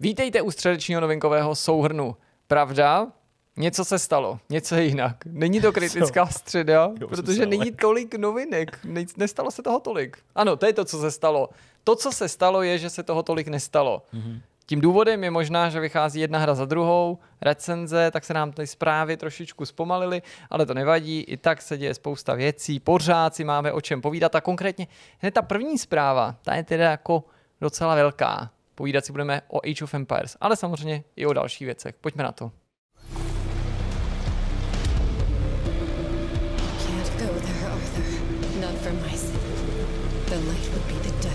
Vítejte u středečního novinkového souhrnu. Pravda, něco se stalo, něco jinak. Není to kritická středa, protože není tolik novinek, nestalo se toho tolik. Ano, to je to, co se stalo. To, co se stalo, je, že se toho tolik nestalo. Mm-hmm. Tím důvodem je možná, že vychází jedna hra za druhou, recenze, tak se nám ty zprávy trošičku zpomalily, ale to nevadí, i tak se děje spousta věcí, pořád si máme o čem povídat a konkrétně hned ta první zpráva, ta je teda jako docela velká. Povídat si budeme o Age of Empires, ale samozřejmě i o dalších věcech. Pojďme na to. Can't go there, Arthur. Not for my sake. The light would be the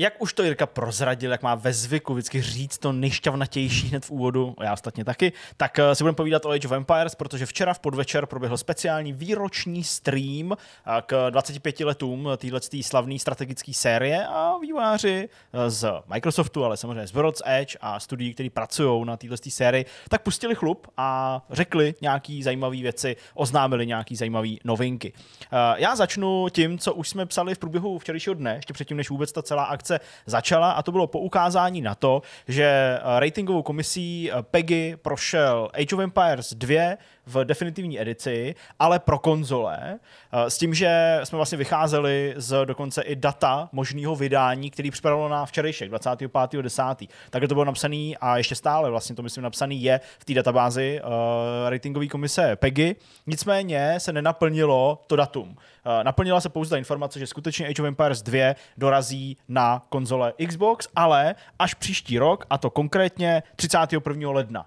jak už to Jirka prozradil, jak má ve zvyku vždycky říct to nejšťavnatější hned v úvodu, já ostatně taky, tak eh, si budeme povídat o Age of Empires, protože včera v podvečer proběhl speciální výroční stream eh, k 25 letům téhle slavné strategické série a výváři eh, z Microsoftu, ale samozřejmě z World's Edge a studií, kteří pracují na téhle sérii, tak pustili chlup a řekli nějaký zajímavé věci, oznámili nějaký zajímavé novinky. Já začnu tím, co už jsme psali v průběhu včerejšího dne, ještě předtím, než vůbec ta celá akce akce začala a to bylo poukázání na to, že ratingovou komisí eh, PEGI prošel Age of Empires 2, v definitivní edici, ale pro konzole, eh, s tím, že jsme vlastně vycházeli z dokonce i data možného vydání, který připravilo na včerejšek, 25.10. Takže to bylo napsané a ještě stále vlastně to myslím napsané je v té databázi uh, ratingové komise PEGI. Nicméně se nenaplnilo to datum. Uh, naplnila se pouze ta informace, že skutečně Age of Empires 2 dorazí na konzole Xbox, ale až příští rok, a to konkrétně 31. ledna.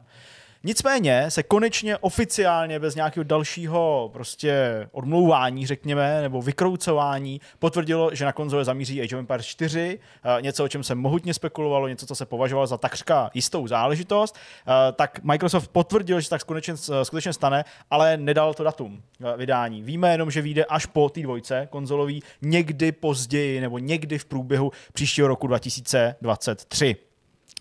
Nicméně se konečně oficiálně bez nějakého dalšího prostě odmlouvání, řekněme, nebo vykroucování potvrdilo, že na konzole zamíří Age of Empires 4, eh, něco, o čem se mohutně spekulovalo, něco, co se považovalo za takřka jistou záležitost, eh, tak Microsoft potvrdil, že tak skutečně, eh, skutečně stane, ale nedal to datum vydání. Víme jenom, že vyjde až po té dvojce konzolový někdy později nebo někdy v průběhu příštího roku 2023.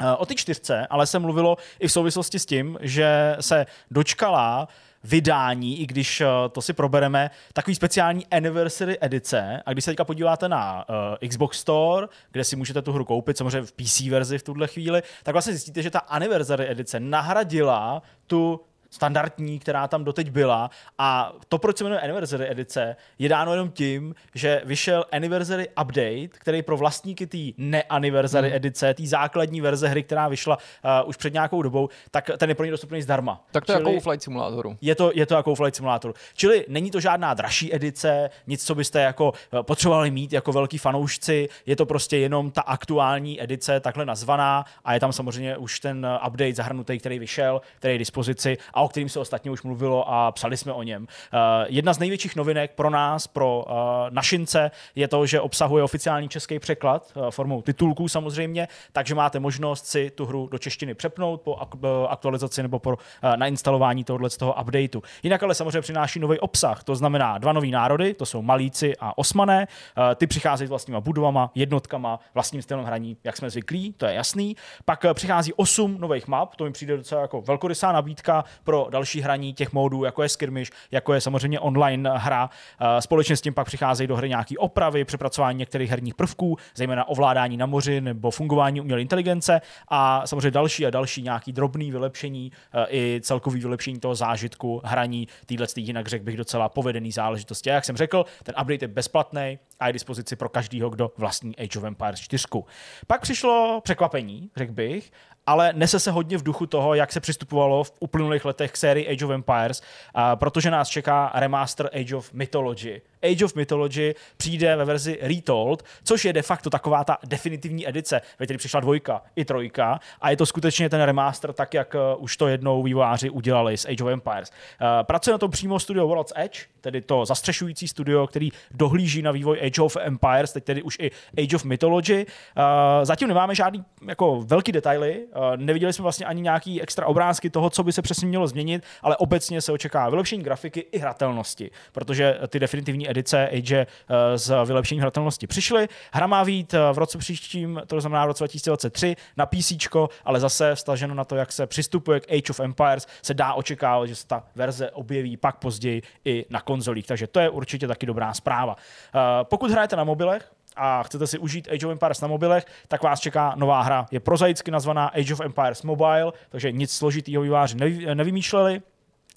Eh, o ty čtyřce ale se mluvilo i v souvislosti s tím, že se dočkala vydání, i když eh, to si probereme, takový speciální anniversary edice. A když se teďka podíváte na uh, Xbox Store, kde si můžete tu hru koupit, samozřejmě v PC verzi v tuhle chvíli, tak vlastně zjistíte, že ta anniversary edice nahradila tu standardní, která tam doteď byla. A to, proč se jmenuje Anniversary edice, je dáno jenom tím, že vyšel Anniversary Update, který pro vlastníky té ne-Anniversary hmm. edice, té základní verze hry, která vyšla uh, už před nějakou dobou, tak ten je pro ně dostupný zdarma. Tak to je jako u Flight Simulatoru. Je to, je to jako u Flight Simulatoru. Čili není to žádná dražší edice, nic, co byste jako eh, potřebovali mít jako velký fanoušci, je to prostě jenom ta aktuální edice, takhle nazvaná a je tam samozřejmě už ten eh, update zahrnutý, který vyšel, který je dispozici a o kterým se ostatně už mluvilo a psali jsme o něm. Eh, jedna z největších novinek pro nás, pro eh, našince, je to, že obsahuje oficiální český překlad eh, formou titulků samozřejmě, takže máte možnost si tu hru do češtiny přepnout po aktualizaci nebo po nainstalování tohoto z toho updateu. Jinak ale samozřejmě přináší nový obsah, to znamená dva nový národy, to jsou Malíci a Osmané, ty přicházejí s vlastníma budovama, jednotkama, vlastním stylem hraní, jak jsme zvyklí, to je jasný. Pak přichází osm nových map, to mi přijde docela jako velkorysá nabídka pro pro další hraní těch módů, jako je skirmish, jako je samozřejmě online hra. Eh, společně s tím pak přicházejí do hry nějaké opravy, přepracování některých herních prvků, zejména ovládání na moři nebo fungování umělé inteligence a samozřejmě další a další nějaké drobné vylepšení eh, i celkový vylepšení toho zážitku hraní téhle jinak řekl bych docela povedený záležitosti. A jak jsem řekl, ten update je bezplatný a je dispozici pro každého, kdo vlastní Age of Empires 4. Pak přišlo překvapení, řekl bych, ale nese se hodně v duchu toho, jak se přistupovalo v uplynulých letech k sérii Age of Empires, protože nás čeká remaster Age of Mythology, Age of Mythology přijde ve verzi Retold, což je de facto taková ta definitivní edice, ve které přišla dvojka i trojka a je to skutečně ten remaster, tak jak eh, už to jednou vývojáři udělali s Age of Empires. Eh, pracuje na tom přímo studio World's Edge, tedy to zastřešující studio, který dohlíží na vývoj Age of Empires, teď tedy už i Age of Mythology. Eh, zatím nemáme žádný jako velký detaily, neviděli jsme vlastně ani nějaký extra obrázky toho, co by se přesně mělo změnit, ale obecně se očekává vylepšení grafiky i hratelnosti, protože ty definitivní edice Age s eh, vylepšením hratelnosti přišly. Hra má vít eh, v roce příštím, to znamená v roce 2023, na PC, ale zase staženo na to, jak se přistupuje k Age of Empires, se dá očekávat, že se ta verze objeví pak později i na konzolích. Takže to je určitě taky dobrá zpráva. Eh, pokud hrajete na mobilech, a chcete si užít Age of Empires na mobilech, tak vás čeká nová hra. Je prozaicky nazvaná Age of Empires Mobile, takže nic složitýho výváři nevymýšleli.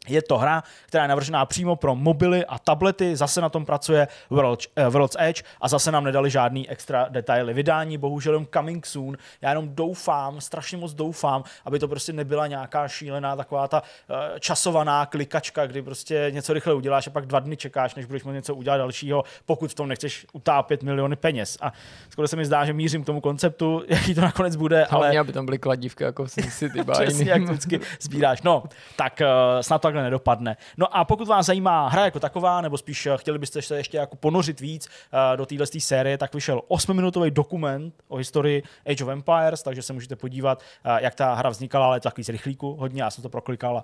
Je to hra, která je navržená přímo pro mobily a tablety, zase na tom pracuje World, uh, World's Edge a zase nám nedali žádný extra detaily. Vydání bohužel jenom coming soon, já jenom doufám, strašně moc doufám, aby to prostě nebyla nějaká šílená taková ta uh, časovaná klikačka, kdy prostě něco rychle uděláš a pak dva dny čekáš, než budeš moct něco udělat dalšího, pokud v tom nechceš utápět miliony peněz. A skoro se mi zdá, že mířím k tomu konceptu, jaký to nakonec bude, ale... aby tam byly kladívky, jako v City. Přesně, jak vždycky sbíráš. No, tak uh, snad tak takhle nedopadne. No a pokud vás zajímá hra jako taková, nebo spíš eh, chtěli byste se ještě jako ponořit víc eh, do téhle série, tak vyšel 8-minutový dokument o historii Age of Empires, takže se můžete podívat, eh, jak ta hra vznikala, ale je to takový z rychlíku hodně, já jsem to proklikal,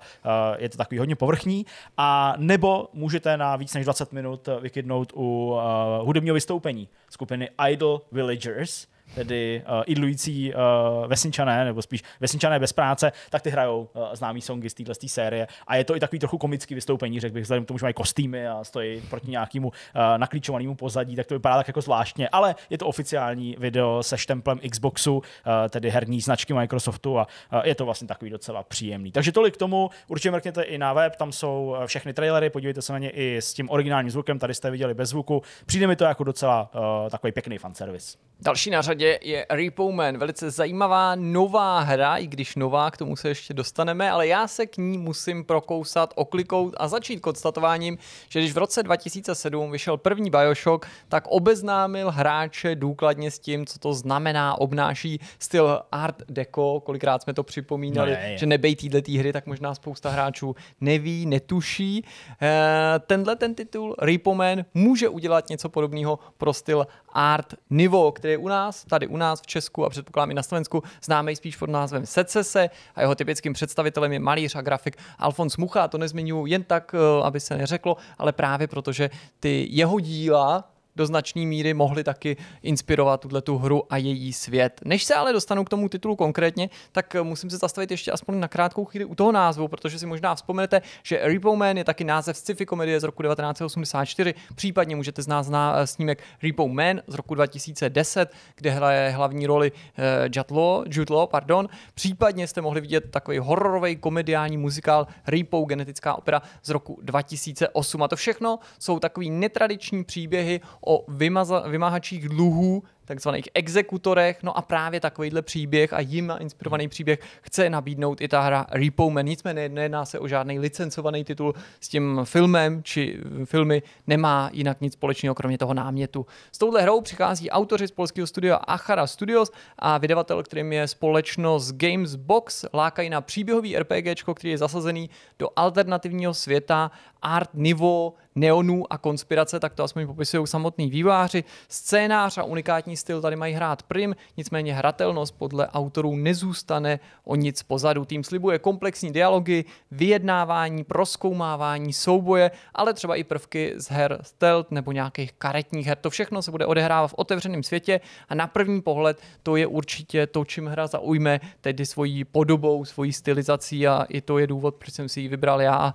je to takový hodně povrchní. A nebo můžete na víc než 20 minut vykydnout u hudebního vystoupení skupiny Idol Villagers, tedy uh, idlující uh, vesničané, nebo spíš vesničané bez práce, tak ty hrajou uh, známý songy z této série. A je to i takový trochu komický vystoupení, řekl bych, vzhledem k tomu, že mají kostýmy a stojí proti nějakému uh, naklíčovanému pozadí, tak to vypadá tak jako zvláštně. Ale je to oficiální video se štemplem Xboxu, uh, tedy herní značky Microsoftu a uh, je to vlastně takový docela příjemný. Takže tolik k tomu, určitě mrkněte i na web, tam jsou všechny trailery, podívejte se na ně i s tím originálním zvukem, tady jste viděli bez zvuku. Přijde mi to jako docela uh, takový pěkný fanservice. Další na řadě řadě je Repo Man, velice zajímavá nová hra, i když nová, k tomu se ještě dostaneme, ale já se k ní musím prokousat, okliknout a začít konstatováním, že když v roce 2007 vyšel první Bioshock, tak obeznámil hráče důkladně s tím, co to znamená, obnáší styl Art Deco, kolikrát jsme to připomínali, no, že nebej tý hry, tak možná spousta hráčů neví, netuší. Eh, tenhle ten titul Repo Man může udělat něco podobného pro styl art nivo, který je u nás, tady u nás v Česku a předpokládám i na Slovensku, známý spíš pod názvem Secese a jeho typickým představitelem je malíř a grafik Alfons Mucha. To nezmiňuji jen tak, eh, aby se neřeklo, ale právě protože ty jeho díla do značné míry mohli taky inspirovat tuhle tu hru a její svět. Než se ale dostanu k tomu titulu konkrétně, tak eh, musím se zastavit ještě aspoň na krátkou chvíli u toho názvu, protože si možná vzpomenete, že Repo Man je taky název sci-fi komedie z roku 1984, případně můžete znát zná eh, snímek Repo Man z roku 2010, kde hraje hlavní roli uh, eh, Jutlo, Jutlo, pardon. Případně jste mohli vidět takový hororový komediální muzikál Repo genetická opera z roku 2008. A to všechno jsou takový netradiční příběhy o vymaza- vymáhačích dluhů, takzvaných exekutorech, no a právě takovýhle příběh a jim inspirovaný příběh chce nabídnout i ta hra Repo Man. Nicméně nejedná se o žádný licencovaný titul s tím filmem, či filmy nemá jinak nic společného, kromě toho námětu. S touhle hrou přichází autoři z polského studia Achara Studios a vydavatel, kterým je společnost Games Box, lákají na příběhový RPG, který je zasazený do alternativního světa Art Nivo neonů a konspirace, tak to aspoň popisují samotní výváři. Scénář a unikátní styl tady mají hrát prim, nicméně hratelnost podle autorů nezůstane o nic pozadu. Tým slibuje komplexní dialogy, vyjednávání, proskoumávání, souboje, ale třeba i prvky z her stealth nebo nějakých karetních her. To všechno se bude odehrávat v otevřeném světě a na první pohled to je určitě to, čím hra zaujme, tedy svojí podobou, svojí stylizací a i to je důvod, proč jsem si ji vybral já a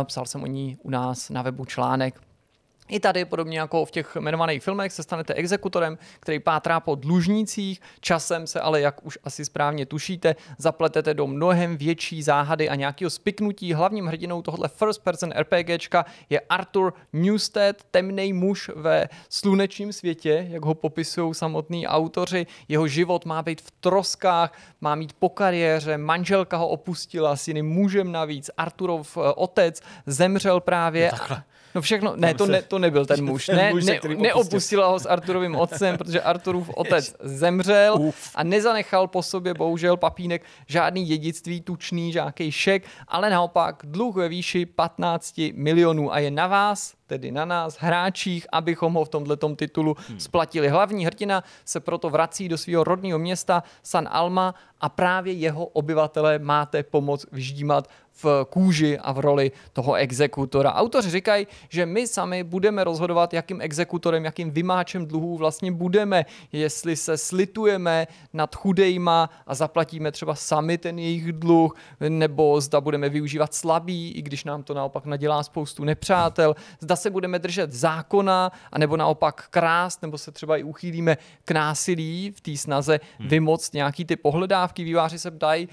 eh, psal jsem o ní u nás na webu článek. I tady, podobně jako v těch jmenovaných filmech, se stanete exekutorem, který pátrá po dlužnících, časem se ale, jak už asi správně tušíte, zapletete do mnohem větší záhady a nějakého spiknutí. Hlavním hrdinou tohle first person RPGčka je Arthur Newstead, temný muž ve slunečním světě, jak ho popisují samotní autoři. Jeho život má být v troskách, má mít po kariéře, manželka ho opustila, s jiným mužem navíc, Arturov eh, otec zemřel právě. No No všechno, ne, to, ne, to nebyl ten muž. Ne, ne, neopustila ho s Arturovým otcem, protože Arturův otec zemřel a nezanechal po sobě bohužel papínek žádný dědictví, tučný, žákej šek, ale naopak dluh ve výši 15 milionů a je na vás, tedy na nás, hráčích, abychom ho v tomto titulu hmm. splatili. Hlavní hrdina se proto vrací do svého rodného města San Alma a právě jeho obyvatele máte pomoc vždímat v kůži a v roli toho exekutora. Autoři říkají, že my sami budeme rozhodovat, jakým exekutorem, jakým vymáčem dluhů vlastně budeme, jestli se slitujeme nad chudejma a zaplatíme třeba sami ten jejich dluh, nebo zda budeme využívat slabý, i když nám to naopak nadělá spoustu nepřátel, zda zda se budeme držet zákona, anebo naopak krást, nebo se třeba i uchýlíme k násilí v té snaze hmm. vymoct nějaký ty pohledávky. Výváři se ptají,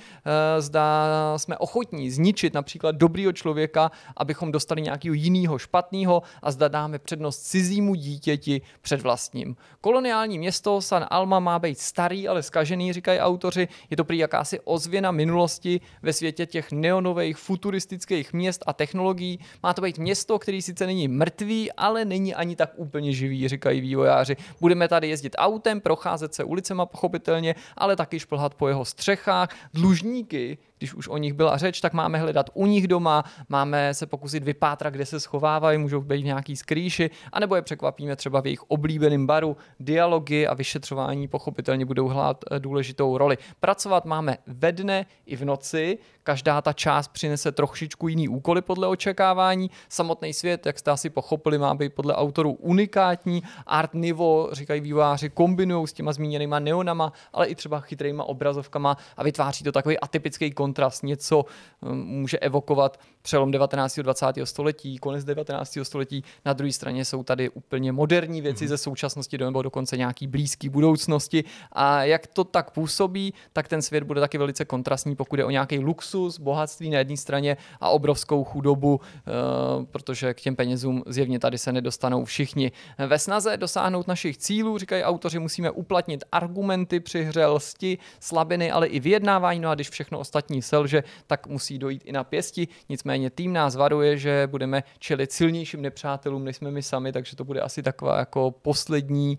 eh, zda jsme ochotní zničit například dobrýho člověka, abychom dostali nějakého jiného špatného a zda dáme přednost cizímu dítěti před vlastním. Koloniální město San Alma má být starý, ale zkažený, říkají autoři. Je to prý jakási ozvěna minulosti ve světě těch neonových futuristických měst a technologií. Má to být město, který sice není mrtvý, ale není ani tak úplně živý, říkají vývojáři. Budeme tady jezdit autem, procházet se ulicema pochopitelně, ale taky šplhat po jeho střechách. Dlužníky když už o nich byla řeč, tak máme hledat u nich doma, máme se pokusit vypátrat, kde se schovávají, můžou být v nějaký skrýši, anebo je překvapíme třeba v jejich oblíbeném baru. Dialogy a vyšetřování pochopitelně budou hrát eh, důležitou roli. Pracovat máme ve dne i v noci, každá ta část přinese trošičku jiný úkoly podle očekávání. Samotný svět, jak jste asi pochopili, má být podle autorů unikátní. Art Nivo, říkají výváři, kombinují s těma zmíněnýma neonama, ale i třeba chytrýma obrazovkama a vytváří to takový atypický koncept kontrast, něco eh, může evokovat přelom 19. a 20. století, konec 19. století. Na druhé straně jsou tady úplně moderní věci mm-hmm. ze současnosti do nebo dokonce nějaký blízký budoucnosti. A jak to tak působí, tak ten svět bude taky velice kontrastní, pokud je o nějaký luxus, bohatství na jedné straně a obrovskou chudobu, eh, protože k těm penězům zjevně tady se nedostanou všichni. Ve snaze dosáhnout našich cílů, říkají autoři, musíme uplatnit argumenty při hře lsti, slabiny, ale i vyjednávání. No a když všechno ostatní selže, tak musí dojít i na pěsti. Nicméně Nicméně tým nás varuje, že budeme čelit silnějším nepřátelům, než jsme my sami, takže to bude asi taková jako poslední,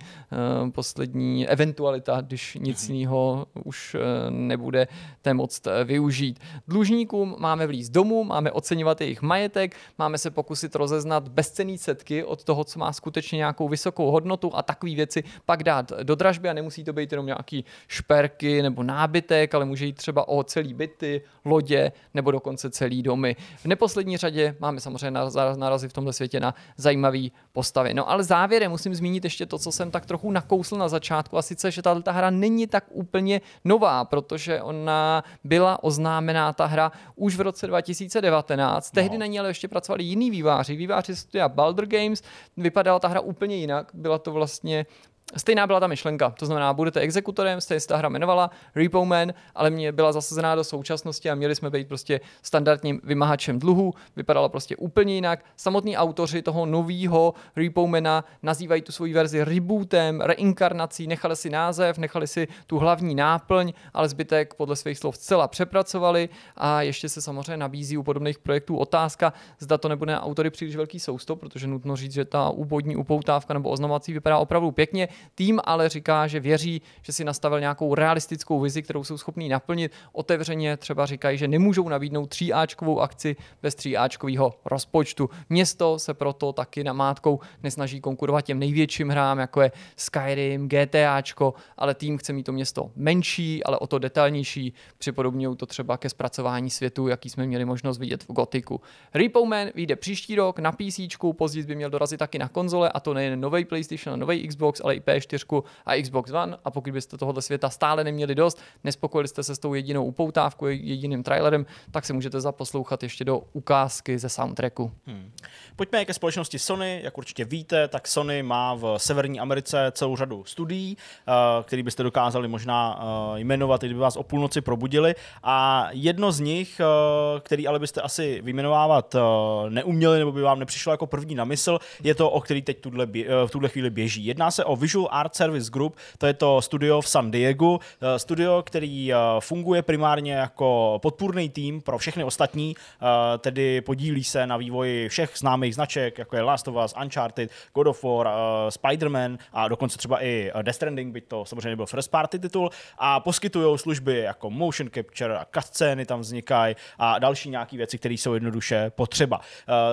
uh, poslední eventualita, když nic mhm. jiného už uh, nebude té moc eh, využít. Dlužníkům máme vlíz domů, máme oceňovat jejich majetek, máme se pokusit rozeznat bezcený setky od toho, co má skutečně nějakou vysokou hodnotu a takové věci pak dát do dražby a nemusí to být jenom nějaký šperky nebo nábytek, ale může jít třeba o celý byty, lodě nebo dokonce celý domy. V neposlední řadě máme samozřejmě nárazy v tomto světě na zajímavý postavy. No ale závěrem musím zmínit ještě to, co jsem tak trochu nakousl na začátku, a sice, že tato hra není tak úplně nová, protože ona byla oznámená, ta hra, už v roce 2019. No. Tehdy na ní ale ještě pracovali jiní výváři. Výváři studia Baldur Games, vypadala ta hra úplně jinak. Byla to vlastně Stejná byla ta myšlenka, to znamená, budete exekutorem, stejně se ta hra jmenovala Repo Man, ale mě byla zasazená do současnosti a měli jsme být prostě standardním vymahačem dluhu, vypadala prostě úplně jinak. Samotní autoři toho nového Repo Mana nazývají tu svoji verzi rebootem, reinkarnací, nechali si název, nechali si tu hlavní náplň, ale zbytek podle svých slov zcela přepracovali a ještě se samozřejmě nabízí u podobných projektů otázka, zda to nebude autory příliš velký sousto, protože nutno říct, že ta úvodní upoutávka nebo oznamovací vypadá opravdu pěkně. Tým ale říká, že věří, že si nastavil nějakou realistickou vizi, kterou jsou schopní naplnit. Otevřeně třeba říkají, že nemůžou nabídnout tříáčkovou akci bez tříáčkového rozpočtu. Město se proto taky na mátkou nesnaží konkurovat těm největším hrám, jako je Skyrim, GTAčko, ale tým chce mít to město menší, ale o to detailnější. Připodobňují to třeba ke zpracování světu, jaký jsme měli možnost vidět v Gotiku. Repo Man vyjde příští rok na PC, později by měl dorazit taky na konzole, a to nejen nový PlayStation a nový Xbox, ale i PS P4 a Xbox One a pokud byste tohoto světa stále neměli dost, nespokojili jste se s tou jedinou upoutávkou, jediným trailerem, tak se můžete zaposlouchat ještě do ukázky ze soundtracku. Hmm. Pojďme ke společnosti Sony, jak určitě víte, tak Sony má v Severní Americe celou řadu studií, eh, který byste dokázali možná eh, jmenovat, kdyby vás o půlnoci probudili a jedno z nich, eh, který ale byste asi vyjmenovávat neuměli nebo by vám nepřišlo jako první na mysl, je to, o který teď tuhle, v tuhle chvíli běží. Jedná se o Visual Art Service Group, to je to studio v San Diego, eh, studio, který eh, funguje primárně jako podpůrný tým pro všechny ostatní, eh, tedy podílí se na vývoji všech známých značek, jako je Last of Us, Uncharted, God of War, Spider-Man a dokonce třeba i Death Stranding, by to samozřejmě byl first party titul, a poskytují služby jako motion capture a cutscény tam vznikají a další nějaké věci, které jsou jednoduše potřeba.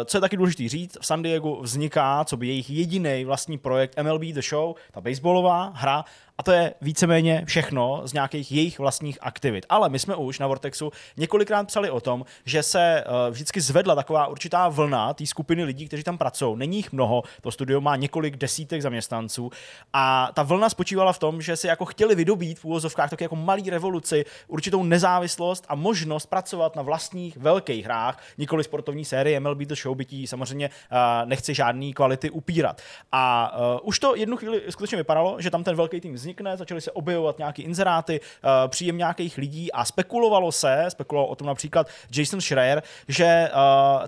Co je taky důležité říct, v San Diego vzniká, co by jejich jediný vlastní projekt MLB The Show, ta baseballová hra a to je víceméně všechno z nějakých jejich vlastních aktivit. Ale my jsme už na Vortexu několikrát psali o tom, že se eh, vždycky zvedla taková určitá vlna té skupiny lidí, kteří tam pracují. Není jich mnoho, to studio má několik desítek zaměstnanců a ta vlna spočívala v tom, že si jako chtěli vydobít v úvozovkách taky jako malý revoluci, určitou nezávislost a možnost pracovat na vlastních velkých hrách, nikoli sportovní série MLB to Show bytí samozřejmě eh, nechci žádný kvality upírat. A eh, už to jednu chvíli skutečně vypadalo, že tam ten velký tým vznikl vznikne, začaly se objevovat nějaké inzeráty, eh, příjem nějakých lidí a spekulovalo se, spekuloval o tom například Jason Schreier, že eh,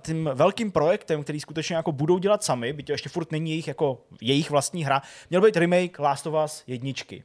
tím velkým projektem, který skutečně jako budou dělat sami, byť to ještě furt není jejich, jako jejich vlastní hra, měl být remake Last of Us jedničky.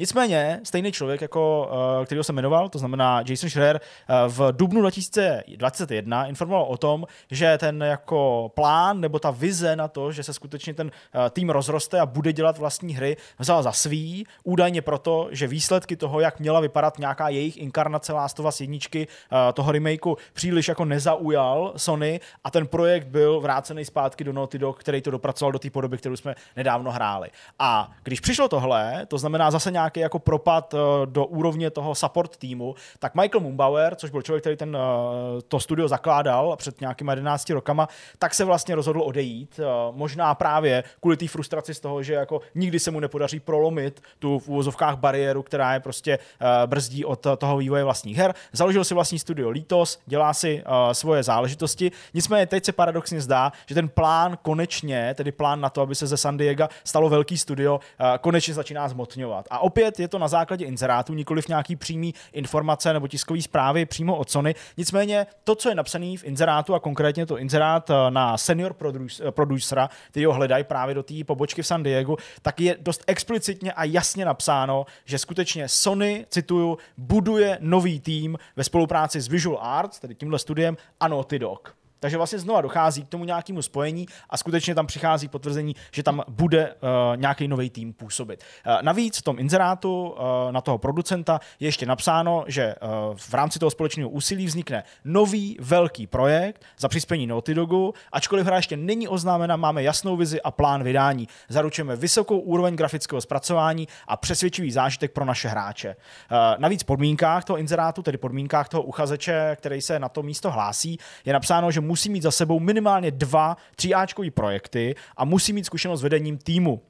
Nicméně, stejný člověk, jako eh, kterého jsem jmenoval, to znamená Jason Schreier, eh, v dubnu 2021 informoval o tom, že ten jako plán nebo ta vize na to, že se skutečně ten eh, tým rozroste a bude dělat vlastní hry, vzal za svý, údajně proto, že výsledky toho, jak měla vypadat nějaká jejich inkarnace Last of Us jedničky, toho remakeu, příliš jako nezaujal Sony a ten projekt byl vrácený zpátky do Naughty Dog, který to dopracoval do té podoby, kterou jsme nedávno hráli. A když přišlo tohle, to znamená zase nějak nějaký jako propad eh, do úrovně toho support týmu, tak Michael Mumbauer, což byl člověk, který ten, eh, to studio zakládal před nějakýma 11 rokama, tak se vlastně rozhodl odejít. Eh, možná právě kvůli té frustraci z toho, že jako nikdy se mu nepodaří prolomit tu v úvozovkách bariéru, která je prostě brzdí od toho vývoje vlastních her. Založil si vlastní studio Litos, dělá si svoje záležitosti. Nicméně teď se paradoxně zdá, že ten plán konečně, tedy plán na to, aby se ze San Diego stalo velký studio, konečně začíná zmotňovat. A opět Opět je to na základě inzerátu, nikoliv nějaký přímý informace nebo tiskové zprávy přímo od Sony. Nicméně to, co je napsané v inzerátu a konkrétně to inzerát eh, na senior eh, producera, který ho hledají právě do té pobočky v San Diego, tak je dost explicitně a jasně napsáno, že skutečně Sony, cituju, buduje nový tým ve spolupráci s Visual Arts, tedy tímhle studiem, a Naughty Dog. Takže vlastně znova dochází k tomu nějakému spojení a skutečně tam přichází potvrzení, že tam bude uh, nějaký nový tým působit. Uh, navíc v tom inzerátu uh, na toho producenta je ještě napsáno, že uh, v rámci toho společného úsilí vznikne nový velký projekt za přispění Naughty Dogu, ačkoliv hra ještě není oznámena, máme jasnou vizi a plán vydání. Zaručujeme vysokou úroveň grafického zpracování a přesvědčivý zážitek pro naše hráče. Uh, navíc v podmínkách toho inzerátu, tedy podmínkách toho uchazeče, který se na to místo hlásí, je napsáno, že musí mít za sebou minimálně dva tříáčkový projekty a musí mít zkušenost s vedením týmu.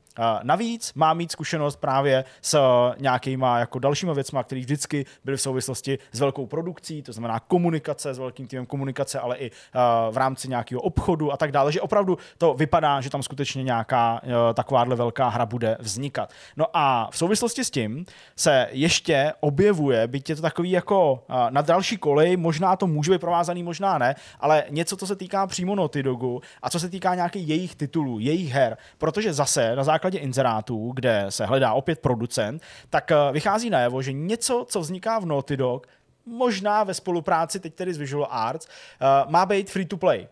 Navíc má mít zkušenost právě s eh, nějakýma jako dalšíma věcma, které vždycky byly v souvislosti s velkou produkcí, to znamená komunikace, s velkým týmem komunikace, ale i eh, v rámci nějakého obchodu a tak dále, že opravdu to vypadá, že tam skutečně nějaká eh, takováhle velká hra bude vznikat. No a v souvislosti s tím se ještě objevuje, byť je to takový jako na další kolej, možná to může být provázaný, možná ne, ale něco, co se týká přímo Naughty Dogu a co se týká nějakých jejich titulů, jejich her, protože zase na základě základě inzerátů, kde se hledá opět producent, tak eh, vychází najevo, že něco, co vzniká v Naughty Dog, možná ve spolupráci teď tedy s Visual Arts, eh, má být free to play.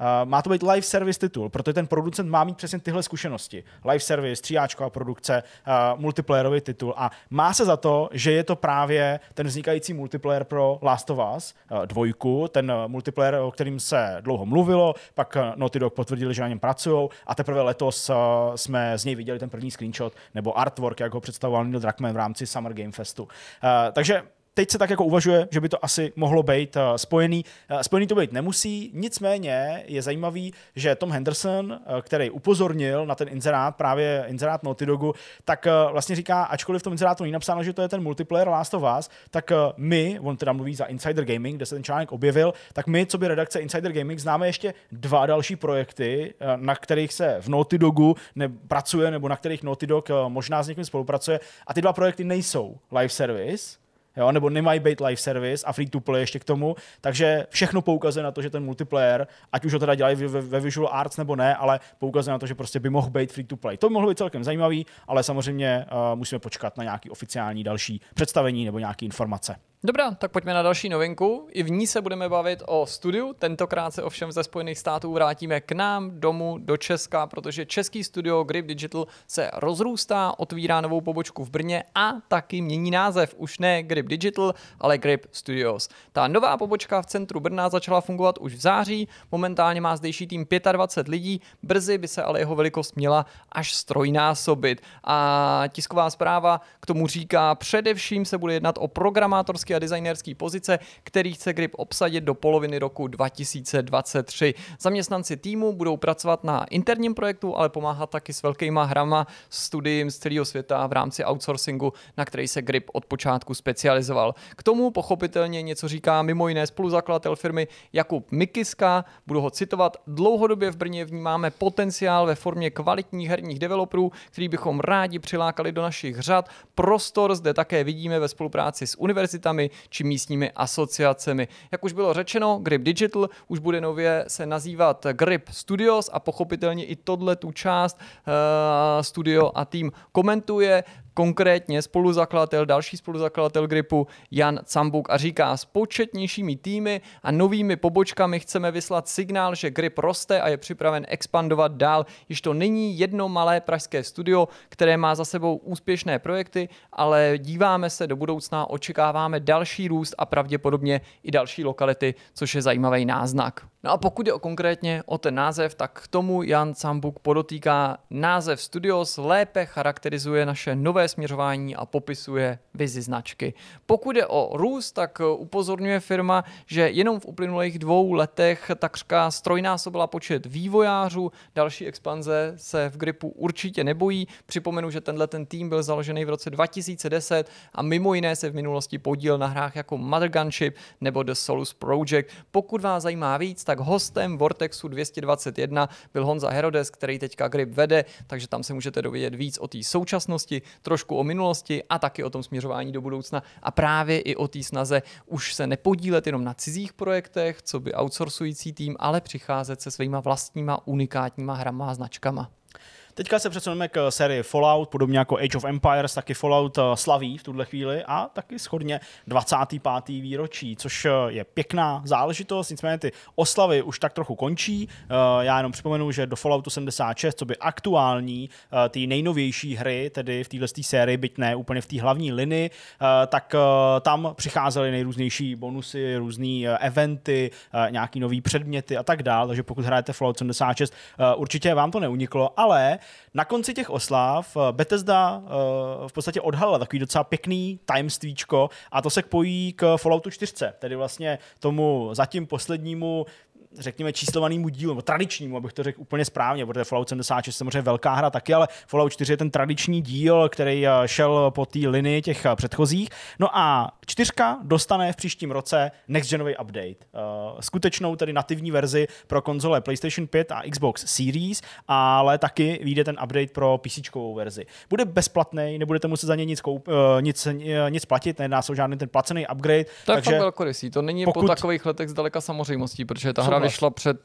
Eh, má to být live service titul, protože ten producent má mít přesně tyhle zkušenosti. Live service, tříáčková produkce, eh, multiplayerový titul a má se za to, že je to právě ten vznikající multiplayer pro Last of Us eh, dvojku, ten multiplayer, o kterým se dlouho mluvilo, pak Naughty Dog potvrdili, že na něm pracují a teprve letos jsme z něj viděli ten první screenshot nebo artwork, jak ho představoval Neil Druckmann v rámci Summer Game Festu. Takže teď se tak jako uvažuje, že by to asi mohlo být eh, spojený. Eh, spojený to být nemusí, nicméně je zajímavý, že Tom Henderson, eh, který upozornil na ten inzerát, právě inzerát Naughty Dogu, tak vlastně říká, ačkoliv v tom inzerátu není napsáno, že to je ten multiplayer Last of Us, tak my, on teda mluví za Insider Gaming, kde se ten článek objevil, tak my, co by redakce Insider Gaming, známe ještě dva další projekty, na kterých se v Naughty Dogu ne- pracuje, nebo na kterých Naughty Dog možná s někým spolupracuje. A ty dva projekty nejsou live service, jo, nebo nemají být live service a free to play ještě k tomu, takže všechno poukazuje na to, že ten multiplayer, ať už ho teda dělají ve, ve Visual Arts nebo ne, ale poukazuje na to, že prostě by mohl být free to play. To by mohlo být celkem zajímavý, ale samozřejmě uh, musíme počkat na nějaký oficiální další představení nebo nějaké informace. Dobrá, tak pojďme na další novinku. I v ní se budeme bavit o studiu. Tentokrát se ovšem ze Spojených států vrátíme k nám domů do Česka, protože český studio Grip Digital se rozrůstá, otvírá novou pobočku v Brně a taky mění název. Už ne Grip Digital, ale Grip Studios. Ta nová pobočka v centru Brna začala fungovat už v září. Momentálně má zdejší tým 25 lidí, brzy by se ale jeho velikost měla až strojnásobit. A tisková zpráva k tomu říká, především se bude jednat o programátorské a designerské pozice, který chce Grip obsadit do poloviny roku 2023. Zaměstnanci týmu budou pracovat na interním projektu, ale pomáhat taky s velkýma hrama, studiím z celého světa v rámci outsourcingu, na který se Grip od počátku specializoval. K tomu pochopitelně něco říká mimo jiné spoluzakladatel firmy Jakub Mikiska, budu ho citovat, dlouhodobě v Brně vnímáme potenciál ve formě kvalitních herních developerů, který bychom rádi přilákali do našich řad. Prostor zde také vidíme ve spolupráci s univerzitami firmami či místními asociacemi. Jak už bylo řečeno, Grip Digital už bude nově se nazývat Grip Studios a pochopitelně i tohle tu část uh, studio a tým komentuje. Konkrétně spoluzakladatel, další spoluzakladatel gripu Jan Cambuk a říká, s početnějšími týmy a novými pobočkami chceme vyslat signál, že grip roste a je připraven expandovat dál. Již to není jedno malé pražské studio, které má za sebou úspěšné projekty, ale díváme se do budoucna, očekáváme další růst a pravděpodobně i další lokality, což je zajímavý náznak. No a pokud je o konkrétně o ten název, tak k tomu Jan Sambuk podotýká, název Studios lépe charakterizuje naše nové směřování a popisuje vizi značky. Pokud je o růst, tak upozorňuje firma, že jenom v uplynulých dvou letech takřka strojnásobila počet vývojářů, další expanze se v gripu určitě nebojí. Připomenu, že tenhle ten tým byl založený v roce 2010 a mimo jiné se v minulosti podíl na hrách jako Mother Gunship nebo The Solus Project. Pokud vás zajímá víc, tak hostem Vortexu 221 byl Honza Herodes, který teďka Grip vede, takže tam se můžete dovědět víc o té současnosti, trošku o minulosti a taky o tom směřování do budoucna a právě i o té snaze už se nepodílet jenom na cizích projektech, co by outsourcující tým, ale přicházet se svýma vlastníma unikátníma hrama a značkama. Teďka se přesuneme k sérii Fallout, podobně jako Age of Empires, taky Fallout eh, slaví v tuhle chvíli a taky schodně 25. výročí, což eh, je pěkná záležitost, nicméně ty oslavy už tak trochu končí. Eh, já jenom připomenu, že do Falloutu 76, co by aktuální, ty nejnovější hry, tedy v téhle sérii, byť ne úplně v té hlavní linii, tak tam přicházely nejrůznější bonusy, různé eventy, nějaký nový předměty a tak dál, takže pokud hrajete Fallout 76, určitě vám to neuniklo, ale na konci těch oslav eh, Bethesda uh, v podstatě odhalila takový docela pěkný tajemstvíčko a to se pojí k Falloutu 4, tedy vlastně tomu zatím poslednímu řekněme, číslovanému dílu, nebo tradičnímu, abych to řekl úplně správně, protože Fallout 76 je samozřejmě velká hra taky, ale Fallout 4 je ten tradiční díl, který eh, šel po té linii těch eh, předchozích. No a čtyřka dostane v příštím roce next genový update. Eh, skutečnou tedy nativní verzi pro konzole PlayStation 5 a Xbox Series, ale taky vyjde ten update pro PC verzi. Bude bezplatný, nebudete muset za ně nic, koup, nic, nic platit, nejedná se o žádný ten placený upgrade. To je takže fakt velkorysý, to není pokud... po takových letech zdaleka samozřejmostí, protože ta hra vyšlo před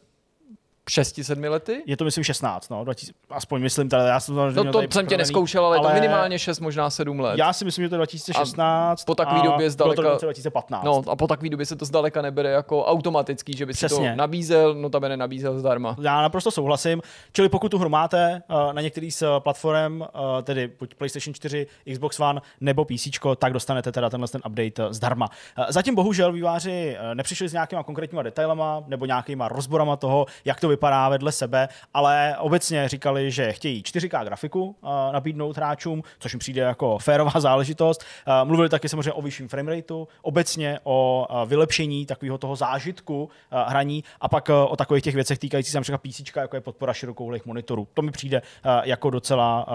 6, 7 lety? Je to myslím 16, no, 2000, aspoň myslím, teda já jsem to No to jsem tě neskoušel, ale, ale to minimálně 6, možná 7 let. Já si myslím, že to je 2016. A po takové době zdaleka. Bylo to 2015. No a po takový době se to zdaleka nebere jako automatický, že by Přesně. si to nabízel, no tam nabízel zdarma. Já naprosto souhlasím. Čili pokud tu hru máte eh, na některý z eh, platform, eh, tedy buď PlayStation 4, Xbox One nebo PC, tak dostanete teda tenhle ten update zdarma. Zatím bohužel výváři nepřišli s nějakýma konkrétníma detailama nebo nějakýma rozborama toho, jak to vypadá vedle sebe, ale obecně říkali, že chtějí 4K grafiku eh, nabídnout hráčům, což jim přijde jako férová záležitost. Eh, mluvili taky samozřejmě o vyšším frame rateu, obecně o eh, vylepšení takového toho zážitku hraní a pak o takových těch věcech týkající se například PC, jako je podpora širokouhlých monitorů. To mi přijde jako docela,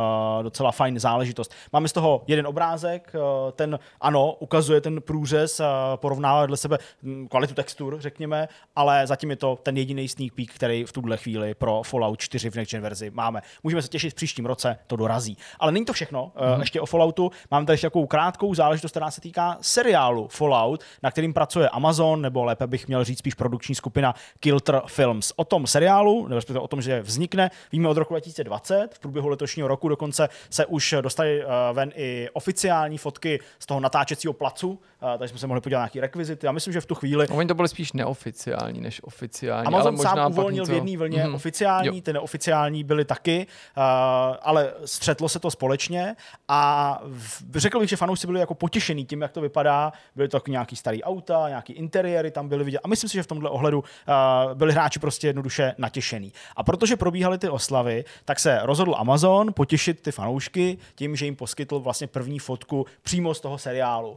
docela fajn záležitost. Máme z toho jeden obrázek, ten ano, ukazuje ten průřez, porovnává vedle sebe hm, kvalitu textur, řekněme, ale zatím je to ten jediný sneak peek, který v tuhle chvíli pro Fallout 4 v next gen verzi máme. Můžeme se těšit, v příštím roce to dorazí. Ale není to všechno, mm-hmm. ještě o Falloutu. Mám tady ještě takovou krátkou záležitost, která se týká seriálu Fallout, na kterým pracuje Amazon, nebo lépe bych měl říct spíš produkční skupina Kilter Films. O tom seriálu, nebo o tom, že vznikne, víme od roku 2020, v průběhu letošního roku dokonce se už dostaly eh, ven i oficiální fotky z toho natáčecího placu, eh, takže jsme se mohli podívat nějaký rekvizity. Já myslím, že v tu chvíli. Oni to byly spíš neoficiální než oficiální. Amazon ale možná sám uvolnil jedné vlně, mm-hmm. oficiální, jo. ty neoficiální byly taky, uh, ale střetlo se to společně a v, řekl bych, že fanoušci byli jako potěšený tím, jak to vypadá, byly to nějaký starý auta, nějaký interiéry tam byly vidět a myslím si, že v tomhle ohledu uh, byli hráči prostě jednoduše natěšený. A protože probíhaly ty oslavy, tak se rozhodl Amazon potěšit ty fanoušky tím, že jim poskytl vlastně první fotku přímo z toho seriálu, uh,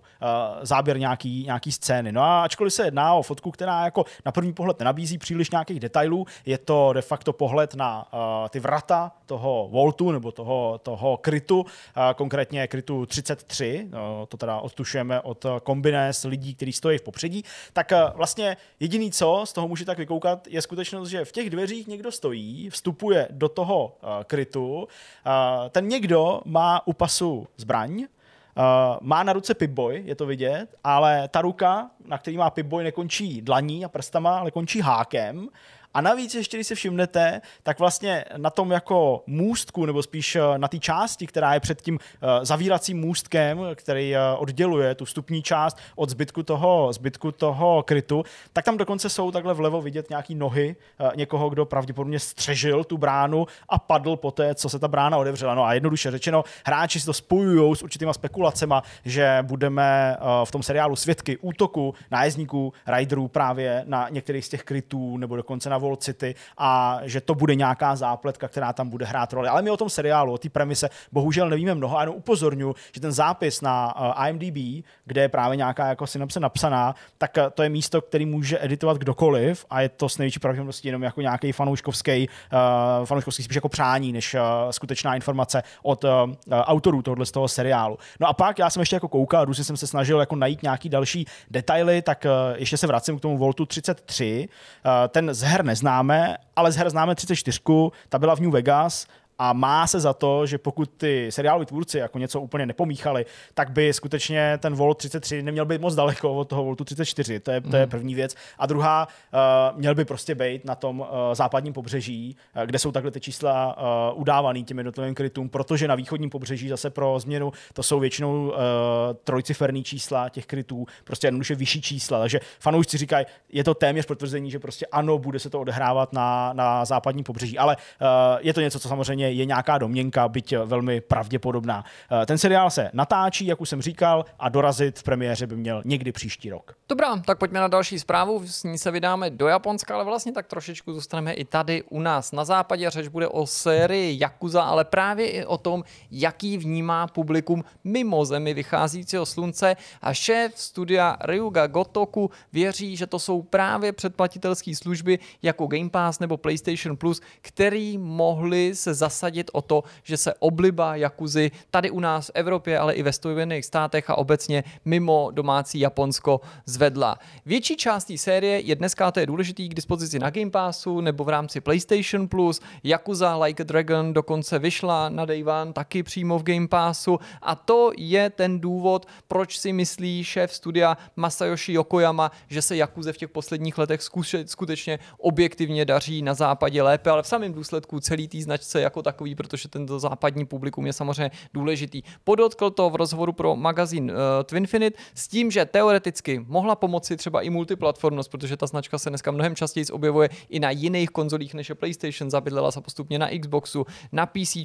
záběr nějaký, nějaký scény. No a ačkoliv se jedná o fotku, která jako na první pohled nenabízí příliš nějakých detailů, je je to de facto pohled na eh, ty vrata toho voltu nebo toho, toho krytu, eh, konkrétně krytu 33, eh, to teda odtušujeme od kombinéz lidí, kteří stojí v popředí, tak vlastně jediný, co z toho může tak vykoukat, je skutečnost, že v těch dveřích někdo stojí, vstupuje do toho krytu, ten někdo má u pasu zbraň, Uh, má na ruce pipboy, je to vidět, ale ta ruka, na který má pipboy, nekončí dlaní a prstama, ale končí hákem a navíc ještě, když si všimnete, tak vlastně na tom jako můstku, nebo spíš eh, na té části, která je před tím eh, zavíracím můstkem, který eh, odděluje tu vstupní část od zbytku toho, zbytku toho krytu, tak tam dokonce jsou takhle vlevo vidět nějaký nohy někoho, kdo pravděpodobně střežil tu bránu a padl po té, co se ta brána odevřela. No a jednoduše řečeno, hráči si to spojují s určitýma spekulacemi, že budeme v tom seriálu svědky útoku nájezdníků, riderů právě na některých z těch krytů nebo dokonce na Marvel City a že to bude nějaká zápletka, která tam bude hrát roli. Ale my o tom seriálu, o té premise, bohužel nevíme mnoho, a jenom upozorňuji, že ten zápis na eh, IMDb, kde je právě nějaká jako synapse napsaná, tak eh, to je místo, který může editovat kdokoliv a je to s největší pravděpodobností jenom jako nějaký fanouškovský, eh, fanouškovský spíš jako přání, než skutečná informace od autorů tohoto z toho seriálu. No a pak já jsem ještě jako koukal, různě jsem se snažil jako najít nějaký další detaily, tak ještě se vracím k tomu Voltu 33. ten zhrne neznáme, ale z her známe 34, ta byla v New Vegas a má se za to, že pokud ty seriáloví tvůrci jako něco úplně nepomíchali, tak by skutečně ten Volt 33 neměl být moc daleko od toho Voltu 34. To je, to je mhm. první věc. A druhá, uh, měl by prostě být na tom uh, západním pobřeží, uh, kde jsou takhle ty čísla uh, udávaný těm jednotlivým krytům, protože na východním pobřeží zase pro změnu to jsou většinou uh, trojciferní čísla těch krytů, prostě jednoduše vyšší čísla. Takže fanoušci říkají, je to téměř potvrzení, že prostě ano, bude se to odehrávat na, na západním pobřeží. Ale uh, je to něco, co samozřejmě je nějaká domněnka, byť velmi pravděpodobná. Eh, ten seriál se natáčí, jak už jsem říkal, a dorazit v premiéře by měl někdy příští rok. Dobrá, tak pojďme na další zprávu. S ní se vydáme do Japonska, ale vlastně tak trošičku zůstaneme i tady u nás na západě. Řeč bude o sérii Yakuza, ale právě i o tom, jaký vnímá publikum mimo zemi vycházícího slunce. A šéf studia Ryuga Gotoku věří, že to jsou právě předplatitelské služby jako Game Pass nebo PlayStation Plus, který mohli se zasadit o to, že se obliba Jakuzy tady u nás v Evropě, ale i ve Spojených státech a obecně mimo domácí Japonsko zvedá zvedla. Větší část té série je dneska, to je důležitý, k dispozici na Game Passu nebo v rámci PlayStation Plus. Yakuza Like a Dragon dokonce vyšla na Day One, taky přímo v Game Passu. A to je ten důvod, proč si myslí šéf studia Masayoshi Yokoyama, že se Yakuza v těch posledních letech skutečně objektivně daří na západě lépe, ale v samém důsledku celý tý značce jako takový, protože tento západní publikum je samozřejmě důležitý. Podotkl to v rozhovoru pro magazín uh, eh, Twinfinite s tím, že teoreticky mohl mohla pomoci třeba i multiplatformnost, protože ta značka se dneska mnohem častěji objevuje i na jiných konzolích než je PlayStation, zabydlela se postupně na Xboxu, na PC.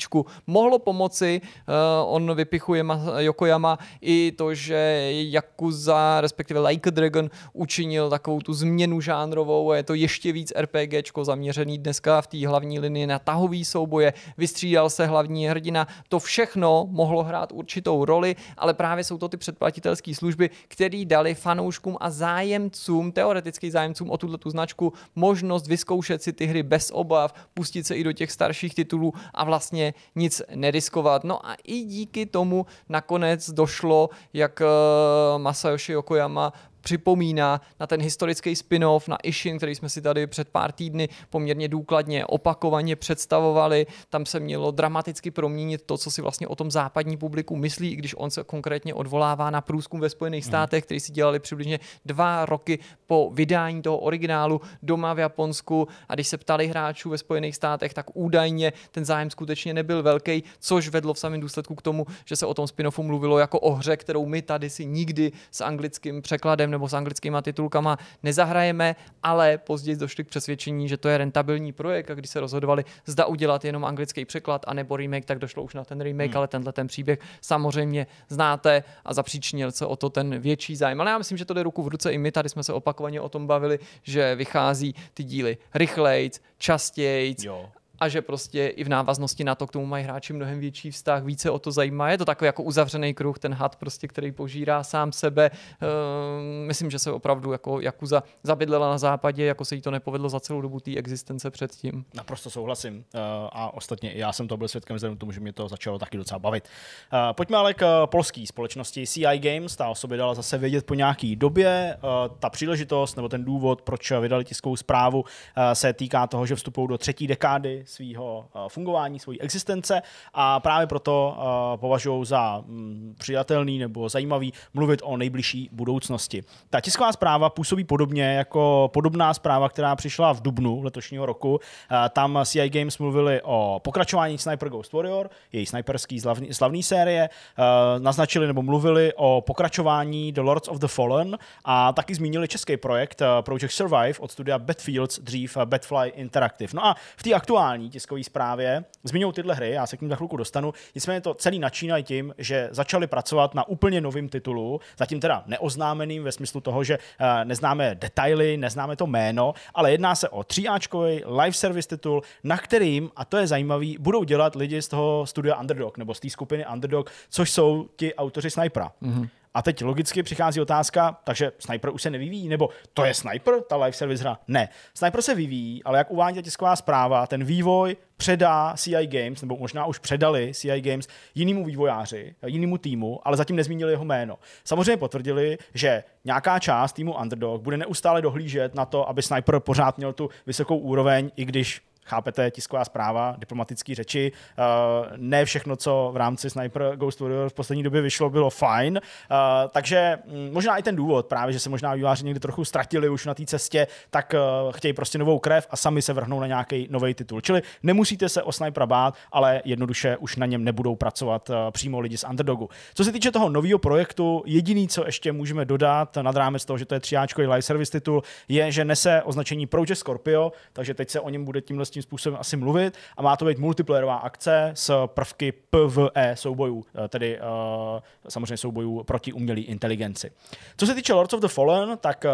Mohlo pomoci, uh, on vypichuje Yokoyama i to, že Yakuza, respektive Like a Dragon, učinil takovou tu změnu žánrovou, je to ještě víc RPGčko zaměřený dneska v té hlavní linii na tahový souboje, vystřídal se hlavní hrdina, to všechno mohlo hrát určitou roli, ale právě jsou to ty předplatitelské služby, které dali fanoušku fanouškům a zájemcům, teoretickým zájemcům o tuto tu značku možnost vyzkoušet si ty hry bez obav, pustit se i do těch starších titulů a vlastně nic neriskovat. No a i díky tomu nakonec došlo, jak eh, Masayoshi Okoyama připomíná na ten historický spin-off, na Ishin, který jsme si tady před pár týdny poměrně důkladně opakovaně představovali. Tam se mělo dramaticky proměnit to, co si vlastně o tom západní publiku myslí, i když on se konkrétně odvolává na průzkum ve Spojených mhm. státech, který si dělali přibližně dva roky po vydání toho originálu doma v Japonsku. A když se ptali hráčů ve Spojených státech, tak údajně ten zájem skutečně nebyl velký, což vedlo v samém důsledku k tomu, že se o tom spin-offu mluvilo jako o hře, kterou my tady si nikdy s anglickým překladem nebo s anglickýma titulkama nezahrajeme, ale později došli k přesvědčení, že to je rentabilní projekt a když se rozhodovali, zda udělat jenom anglický překlad a nebo remake, tak došlo už na ten remake, hmm. ale tenhle ten příběh samozřejmě znáte a zapříčnil se o to ten větší zájem. Ale já myslím, že to jde ruku v ruce i my, tady jsme se opakovaně o tom bavili, že vychází ty díly rychlejc, častějc jo a že prostě i v návaznosti na to k tomu mají hráči mnohem větší vztah, více o to zajímá. Je to takový jako uzavřený kruh, ten had prostě, který požírá sám sebe. Ehm, myslím, že se opravdu jako Jakuza zabydlela na západě, jako se jí to nepovedlo za celou dobu té existence předtím. Naprosto souhlasím. Ehm, a ostatně já jsem to byl svědkem vzhledem k tomu, že mě to začalo taky docela bavit. Ehm, pojďme ale k eh, polské společnosti CI Games. Ta osoba dala zase vědět po nějaký době. Ehm, ta příležitost nebo ten důvod, proč vydali tiskovou zprávu, eh, se týká toho, že vstupují do třetí dekády svého eh, fungování, svojí existence a právě proto eh, považují za mm, přijatelný nebo zajímavý mluvit o nejbližší budoucnosti. Ta tisková zpráva působí podobně jako podobná zpráva, která přišla v dubnu letošního roku. Eh, tam CI Games mluvili o pokračování Sniper Ghost Warrior, její sniperský slavný, slavný série, naznačili nebo mluvili o pokračování The Lords of the Fallen a taky zmínili český projekt Project Survive od studia Bedfields dřív Bedfly Interactive. No a v té aktuální oficiální tiskové zprávě zmiňují tyhle hry, já se k ním za chvilku dostanu. Nicméně to celý načínají tím, že začali pracovat na úplně novém titulu, zatím teda neoznámeným ve smyslu toho, že eh, neznáme detaily, neznáme to jméno, ale jedná se o tříáčkový live service titul, na kterým, a to je zajímavý, budou dělat lidi z toho studia Underdog nebo z té skupiny Underdog, což jsou ti autoři Snipera. Mm-hmm. A teď logicky přichází otázka, takže sniper už se nevyvíjí, nebo to je sniper, ta live service hra? Ne. Sniper se vyvíjí, ale jak uvádí ta tisková zpráva, ten vývoj předá CI Games, nebo možná už předali CI Games jinému vývojáři, jinému týmu, ale zatím nezmínili jeho jméno. Samozřejmě potvrdili, že nějaká část týmu Underdog bude neustále dohlížet na to, aby sniper pořád měl tu vysokou úroveň, i když chápete, tisková zpráva, diplomatické řeči. Eh, ne všechno, co v rámci Sniper Ghost Warrior v poslední době vyšlo, bylo fajn. Eh, takže mm, možná i ten důvod, právě, že se možná výváři někdy trochu ztratili už na té cestě, tak eh, chtějí prostě novou krev a sami se vrhnou na nějaký nový titul. Čili nemusíte se o Sniper bát, ale jednoduše už na něm nebudou pracovat přímo lidi z Underdogu. Co se týče toho nového projektu, jediný, co ještě můžeme dodat nad rámec toho, že to je třiáčkový live service titul, je, že nese označení Project Scorpio, takže teď se o něm bude tímhle tím způsobem asi mluvit a má to být multiplayerová akce s prvky PvE soubojů, eh, tedy eh, samozřejmě soubojů proti umělé inteligenci. Co se týče Lords of the Fallen, tak eh,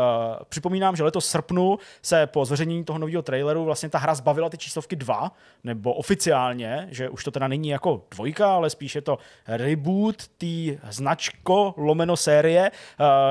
připomínám, že letos srpnu se po zveřejnění toho nového traileru vlastně ta hra zbavila ty číslovky 2, nebo oficiálně, že už to teda není jako dvojka, ale spíš je to reboot té značko lomeno série,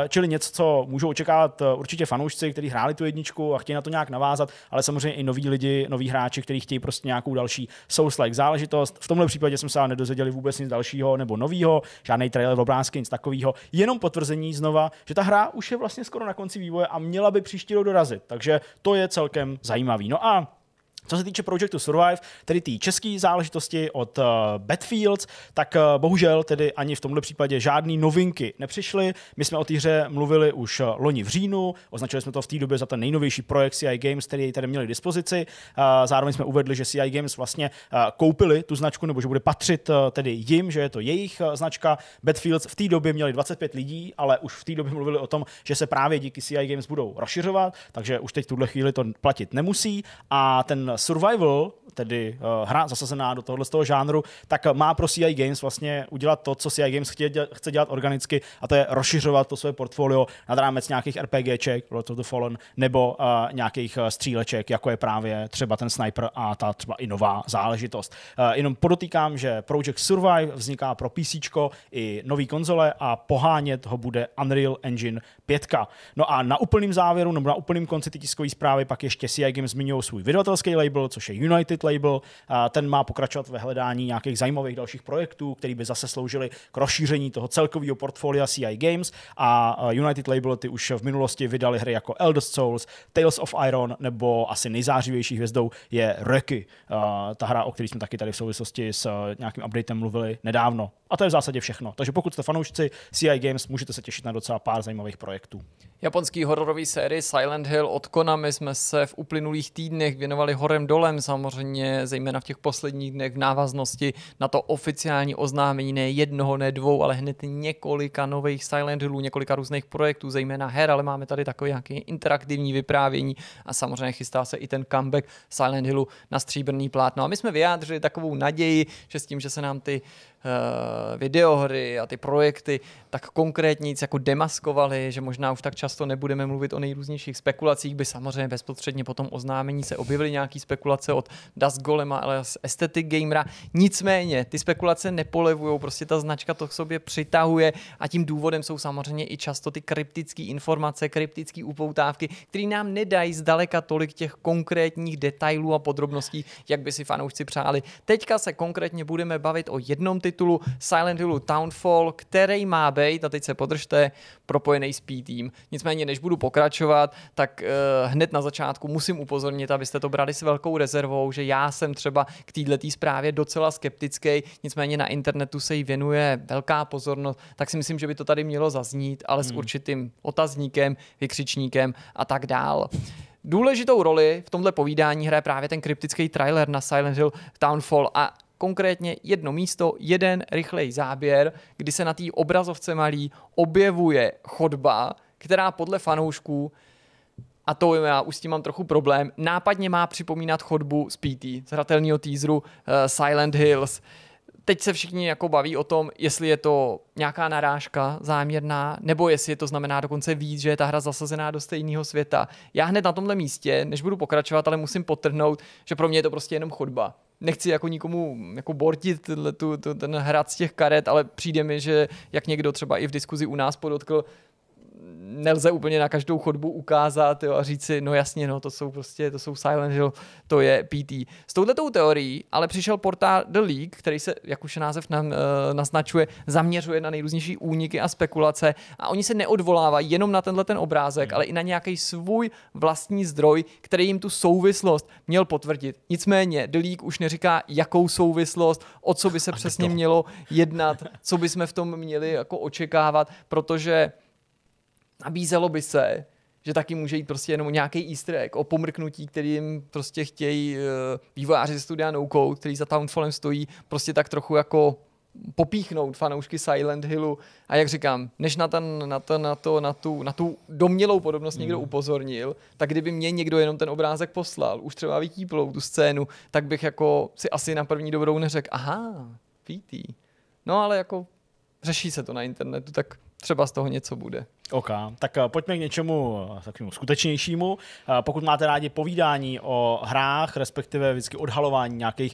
čili něco, co můžou očekávat určitě fanoušci, kteří hráli tu jedničku a chtějí na to nějak navázat, ale samozřejmě i noví lidi, noví hráči hráče, kteří chtějí prostě nějakou další souslike záležitost. V tomhle případě jsme se ale nedozvěděli vůbec nic dalšího nebo nového, žádný trailer obrázky, nic takového, jenom potvrzení znova, že ta hra už je vlastně skoro na konci vývoje a měla by příští rok dorazit. Takže to je celkem zajímavý. No a co se týče Projectu Survive, tedy té české záležitosti od uh, Battlefields, tak uh, bohužel tedy ani v tomto případě žádné novinky nepřišly. My jsme o té hře mluvili už uh, loni v říjnu, označili jsme to v té době za ten nejnovější projekt CI Games, který tady měli k dispozici. Uh, zároveň jsme uvedli, že CI Games vlastně uh, koupili tu značku, nebo že bude patřit uh, tedy jim, že je to jejich uh, značka. Battlefields v té době měli 25 lidí, ale už v té době mluvili o tom, že se právě díky CI Games budou rozšiřovat, takže už teď tuhle chvíli to platit nemusí a ten Eh, survival, tedy uh, hra zasazená do tohoto toho žánru, tak eh, má pro CI Games vlastně udělat to, co CI Games chce dělat, chce dělat organicky, a to je rozšiřovat to své portfolio nad rámec nějakých RPGček, Lord of the Fallen, nebo uh, nějakých stříleček, jako je právě třeba ten Sniper a ta třeba i nová záležitost. Uh, jenom podotýkám, že Project Survive vzniká pro PC i nový konzole a pohánět ho bude Unreal Engine 5. No a na úplným závěru, nebo na úplným konci ty tiskové zprávy pak ještě CI Games zmiňují svůj vydavatelský label, což je United label. A ten má pokračovat ve hledání nějakých zajímavých dalších projektů, které by zase sloužily k rozšíření toho celkového portfolia CI Games. A United label ty už v minulosti vydali hry jako Elder Souls, Tales of Iron nebo asi nejzářivější hvězdou je Reky, ta hra, o které jsme taky tady v souvislosti s nějakým updatem mluvili nedávno. A to je v zásadě všechno. Takže pokud jste fanoušci CI Games, můžete se těšit na docela pár zajímavých projektů. Japonský hororový série Silent Hill od Konami jsme se v uplynulých týdnech věnovali horor horem dolem samozřejmě, zejména v těch posledních dnech v návaznosti na to oficiální oznámení ne jednoho, ne dvou, ale hned několika nových Silent Hillů, několika různých projektů, zejména her, ale máme tady takové nějaké interaktivní vyprávění a samozřejmě chystá se i ten comeback Silent Hillu na stříbrný plátno. A my jsme vyjádřili takovou naději, že s tím, že se nám ty uh, Eh, videohry a ty projekty tak konkrétně nic jako demaskovali, že možná už tak často nebudeme mluvit o nejrůznějších spekulacích, by samozřejmě bezprostředně po tom oznámení se objevily nějaké spekulace od Das Golema, ale z Aesthetic Gamera. Nicméně ty spekulace nepolevují, prostě ta značka to k sobě přitahuje a tím důvodem jsou samozřejmě i často ty kryptické informace, kryptické upoutávky, které nám nedají zdaleka tolik těch konkrétních detailů a podrobností, jak by si fanoušci přáli. Teďka se konkrétně budeme bavit o jednom ty titulu Silent Hillu Townfall, který má být, a teď se podržte, propojený s P-Team. Nicméně, než budu pokračovat, tak uh, hned na začátku musím upozornit, abyste to brali s velkou rezervou, že já jsem třeba k této zprávě docela skeptický, nicméně na internetu se jí věnuje velká pozornost, tak si myslím, že by to tady mělo zaznít, ale hmm. s určitým otazníkem, vykřičníkem a tak dál. Důležitou roli v tomhle povídání hraje právě ten kryptický trailer na Silent Hill Townfall a konkrétně jedno místo, jeden rychlej záběr, kdy se na té obrazovce malý objevuje chodba, která podle fanoušků a to já už s tím mám trochu problém. Nápadně má připomínat chodbu z PT, z hratelného teaseru uh, Silent Hills. Teď se všichni jako baví o tom, jestli je to nějaká narážka záměrná, nebo jestli je to znamená dokonce víc, že je ta hra zasazená do stejného světa. Já hned na tomhle místě, než budu pokračovat, ale musím potrhnout, že pro mě je to prostě jenom chodba nechci jako nikomu jako bortit tenhle, tu, tu, ten hrad z těch karet, ale přijde mi, že jak někdo třeba i v diskuzi u nás podotkl, nelze úplně na každou chodbu ukázat jo, a říct si, no jasně, no, to jsou prostě, to jsou Silent Hill, to je PT. S touhletou teorií ale přišel portál The League, který se, jak už název nám, uh, eh, naznačuje, zaměřuje na nejrůznější úniky a spekulace a oni se neodvolávají jenom na tenhle ten obrázek, hmm. ale i na nějaký svůj vlastní zdroj, který jim tu souvislost měl potvrdit. Nicméně The League už neříká, jakou souvislost, o co by se přesně mělo jednat, co by jsme v tom měli jako očekávat, protože Nabízelo by se, že taky může jít prostě jenom nějaký easter egg o pomrknutí, kterým prostě chtějí eh, vývojáři ze studia No Code, který za Townfallem stojí, prostě tak trochu jako popíchnout fanoušky Silent Hillu a jak říkám, než na, ten, na, to, na, to, na, tu, na tu domělou podobnost někdo mm. upozornil, tak kdyby mě někdo jenom ten obrázek poslal, už třeba vytíplou tu scénu, tak bych jako si asi na první dobrou neřekl, aha, PT. No ale jako řeší se to na internetu, tak třeba z toho něco bude. OK, tak eh, pojďme k něčemu eh, takovému skutečnějšímu. Eh, pokud máte rádi povídání o hrách, respektive vždycky odhalování nějakých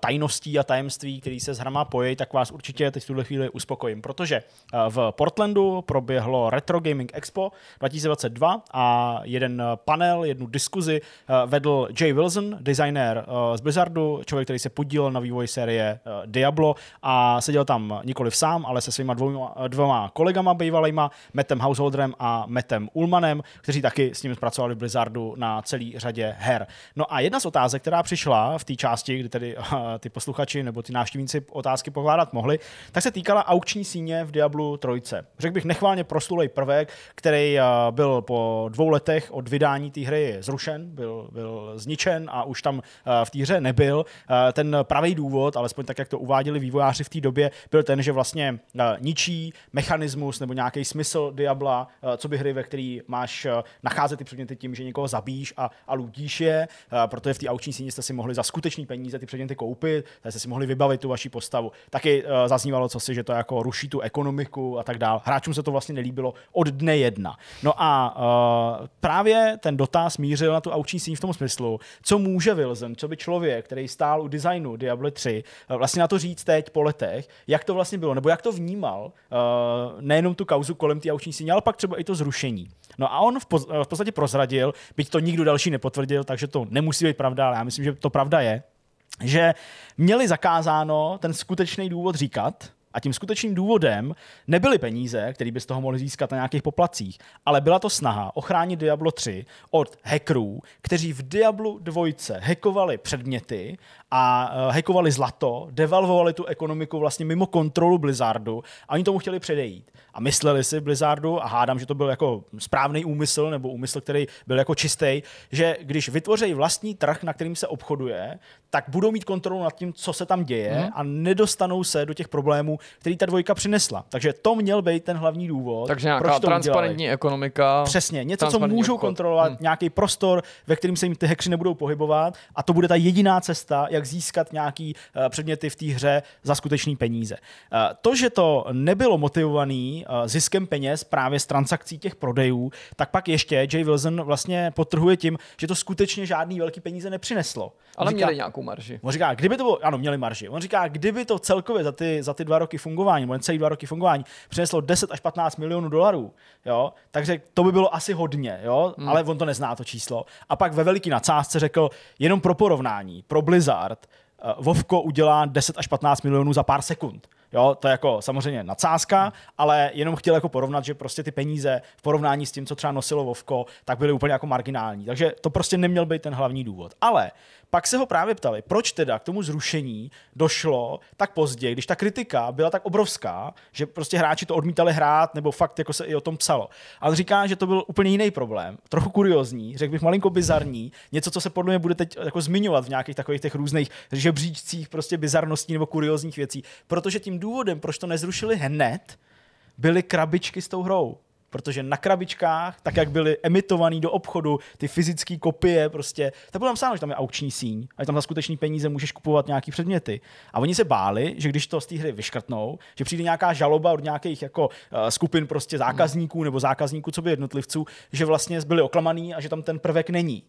tajností a tajemství, které se s hrama pojí, tak vás určitě teď v tuhle chvíli uspokojím, protože v Portlandu proběhlo Retro Gaming Expo 2022 a jeden panel, jednu diskuzi vedl Jay Wilson, designér z Blizzardu, člověk, který se podílel na vývoji série Diablo a seděl tam nikoli sám, ale se svýma dvouma, dvoma kolegama bývalýma, Metem Householderem a Metem Ulmanem, kteří taky s ním zpracovali v Blizzardu na celý řadě her. No a jedna z otázek, která přišla v té části, kdy tedy uh, ty posluchači nebo ty návštěvníci otázky pokládat mohli, tak se týkala aukční síně v Diablu 3. Řekl bych nechválně proslulej prvek, který uh, byl po dvou letech od vydání té hry zrušen, byl, byl zničen a už tam uh, v té hře nebyl. Ten pravý důvod, alespoň tak, jak to uváděli vývojáři v té době, byl ten, že vlastně ničí mechanismus nebo nějaký smysl Diablu Diabla, eh, co by hry, ve které máš eh, nacházet ty předměty tím, že někoho zabíš a, a lutíš je, eh, protože v té auční síni jste si mohli za skutečný peníze ty předměty koupit, jste si mohli vybavit tu vaši postavu. Taky zaznívalo co si, že to jako ruší tu ekonomiku a tak dál. Hráčům se to vlastně nelíbilo od dne jedna. No a uh, právě ten dotaz mířil na tu auční síň v tom smyslu, co může Wilson, co by člověk, který stál u designu Diablo 3, vlastně na to říct teď po letech, jak to vlastně bylo, nebo jak to vnímal, uh, nejenom tu kauzu kolem té auční síně, měl pak třeba i to zrušení. No a on v, poz, eh, v podstatě prozradil, byť to nikdo další nepotvrdil, takže to nemusí být pravda, ale já myslím, že to pravda je, že měli zakázáno ten skutečný důvod říkat, a tím skutečným důvodem nebyly peníze, které by z toho mohli získat na nějakých poplacích, ale byla to snaha ochránit Diablo 3 od hackerů, kteří v Diablu 2 hackovali předměty a eh, hackovali zlato, devalvovali tu ekonomiku vlastně mimo kontrolu Blizzardu a oni tomu chtěli předejít. A mysleli si Blizzardu, a hádám, že to byl jako správný úmysl nebo úmysl, který byl jako čistý, že když vytvoří vlastní trh, na kterým se obchoduje, tak budou mít kontrolu nad tím, co se tam děje mm. a nedostanou se do těch problémů, který ta dvojka přinesla. Takže to měl být ten hlavní důvod. Takže nějaká proč to transparentní udělali. ekonomika. Přesně, něco, co můžou obchod. kontrolovat, mm. nějaký prostor, ve kterým se jim ty hekři nebudou pohybovat a to bude ta jediná cesta, jak získat nějaký eh, předměty v té hře za skutečný peníze. Eh, to, že to nebylo motivované eh, ziskem peněz právě z transakcí těch prodejů, tak pak ještě Jay Wilson vlastně potrhuje tím, že to skutečně žádný velký peníze nepřineslo. On Ale říká, měli nějakou marži. On říká, kdyby to bylo, ano, měli marži. On říká, kdyby to celkově za ty, za ty dva roky fungování, nebo celý dva roky fungování, přineslo 10 až 15 milionů dolarů, jo, takže to by bylo asi hodně, jo, hmm. ale on to nezná to číslo. A pak ve veliký nadsázce řekl, jenom pro porovnání, pro Blizzard, miliard, eh, Vovko udělá 10 až 15 milionů za pár sekund. Jo, to je jako samozřejmě nadsázka, ale jenom chtěl jako porovnat, že prostě ty peníze v porovnání s tím, co třeba nosilo Vovko, tak byly úplně jako marginální. Takže to prostě neměl být ten hlavní důvod. Ale pak se ho právě ptali, proč teda k tomu zrušení došlo tak pozdě, když ta kritika byla tak obrovská, že prostě hráči to odmítali hrát, nebo fakt jako se i o tom psalo. A on říká, že to byl úplně jiný problém, trochu kuriozní, řekl bych malinko bizarní, něco, co se podle mě bude teď jako zmiňovat v nějakých takových těch různých žebříčcích prostě bizarností nebo kuriozních věcí, protože tím důvodem, proč to nezrušili hned, byly krabičky s tou hrou protože na krabičkách, tak jak byly emitovaný do obchodu, ty fyzické kopie, prostě, tak bylo sám, že tam je aukční síň, a že tam za skutečný peníze můžeš kupovat nějaký předměty. A oni se báli, že když to z té hry vyškrtnou, že přijde nějaká žaloba od nějakých jako uh, skupin prostě zákazníků nebo zákazníků, co by jednotlivců, že vlastně byli oklamaný a že tam ten prvek není.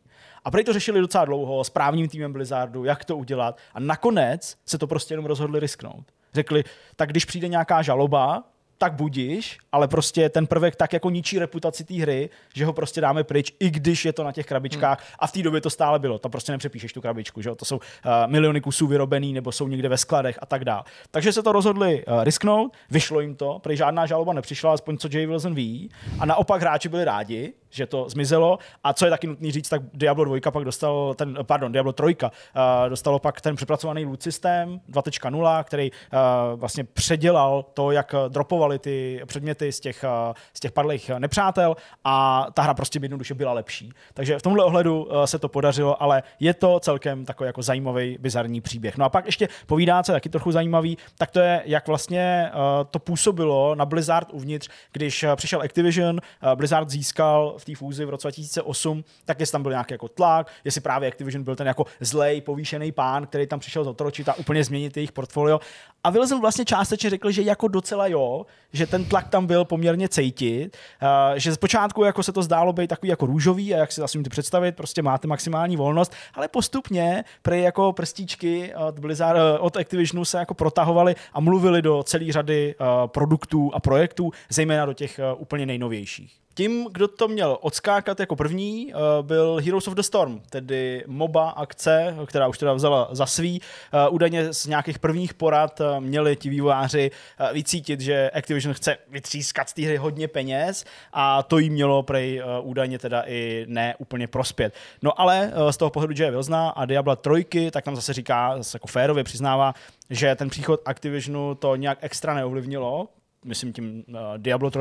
A proto to řešili docela dlouho s právním týmem Blizzardu, jak to udělat. A nakonec se to prostě jenom rozhodli risknout. Řekli, tak když přijde nějaká žaloba, tak budíš, ale prostě ten prvek tak jako ničí reputaci té hry, že ho prostě dáme pryč, i když je to na těch krabičkách. Hmm. A v té době to stále bylo. Tam prostě nepřepíšeš tu krabičku, že jo? To jsou uh, miliony kusů vyrobený nebo jsou někde ve skladech a tak dále. Takže se to rozhodli uh, risknout, vyšlo jim to, protože žádná žaloba nepřišla, aspoň co Jay Wilson ví. A naopak hráči byli rádi, že to zmizelo. A co je taky nutný říct, tak Diablo 2 pak dostal ten, pardon, Diablo 3 uh, eh, dostalo pak ten přepracovaný loot systém 2.0, který uh, vlastně předělal to, jak dropovali ty předměty z těch, uh, z těch padlých nepřátel a ta hra prostě jednoduše byla lepší. Takže v tomhle ohledu uh, se to podařilo, ale je to celkem takový jako zajímavý, bizarní příběh. No a pak ještě povídá je taky trochu zajímavý, tak to je, jak vlastně uh, to působilo na Blizzard uvnitř, když uh, přišel Activision, uh, Blizzard získal v té fúzi v roce 2008, tak jestli tam byl nějaký jako tlak, jestli právě Activision byl ten jako zlej, povýšený pán, který tam přišel zotročit a úplně změnit jejich portfolio. A Wilson vlastně částečně řekl, že jako docela jo, že ten tlak tam byl poměrně cejtit, eh, že zpočátku jako se to zdálo být takový jako růžový a jak si zase můžete představit, prostě máte maximální volnost, ale postupně pre jako prstíčky od, Blizzard, eh, od Activisionu se jako protahovali a mluvili do celé řady eh, produktů a projektů, zejména do těch úplně nejnovějších. Tím, kdo to měl odskákat jako první, eh, byl Heroes of the Storm, tedy MOBA akce, která už teda vzala za svý. Eh, údajně z nějakých prvních porad eh, měli ti vývojáři vycítit, že Activision chce vytřískat z té hry hodně peněz a to jí mělo prej údajně teda i ne úplně prospět. No ale z toho pohledu, že je Vilzna a Diabla trojky, tak tam zase říká, zase jako férově přiznává, že ten příchod Activisionu to nějak extra neovlivnilo, myslím tím uh, Diablo 3,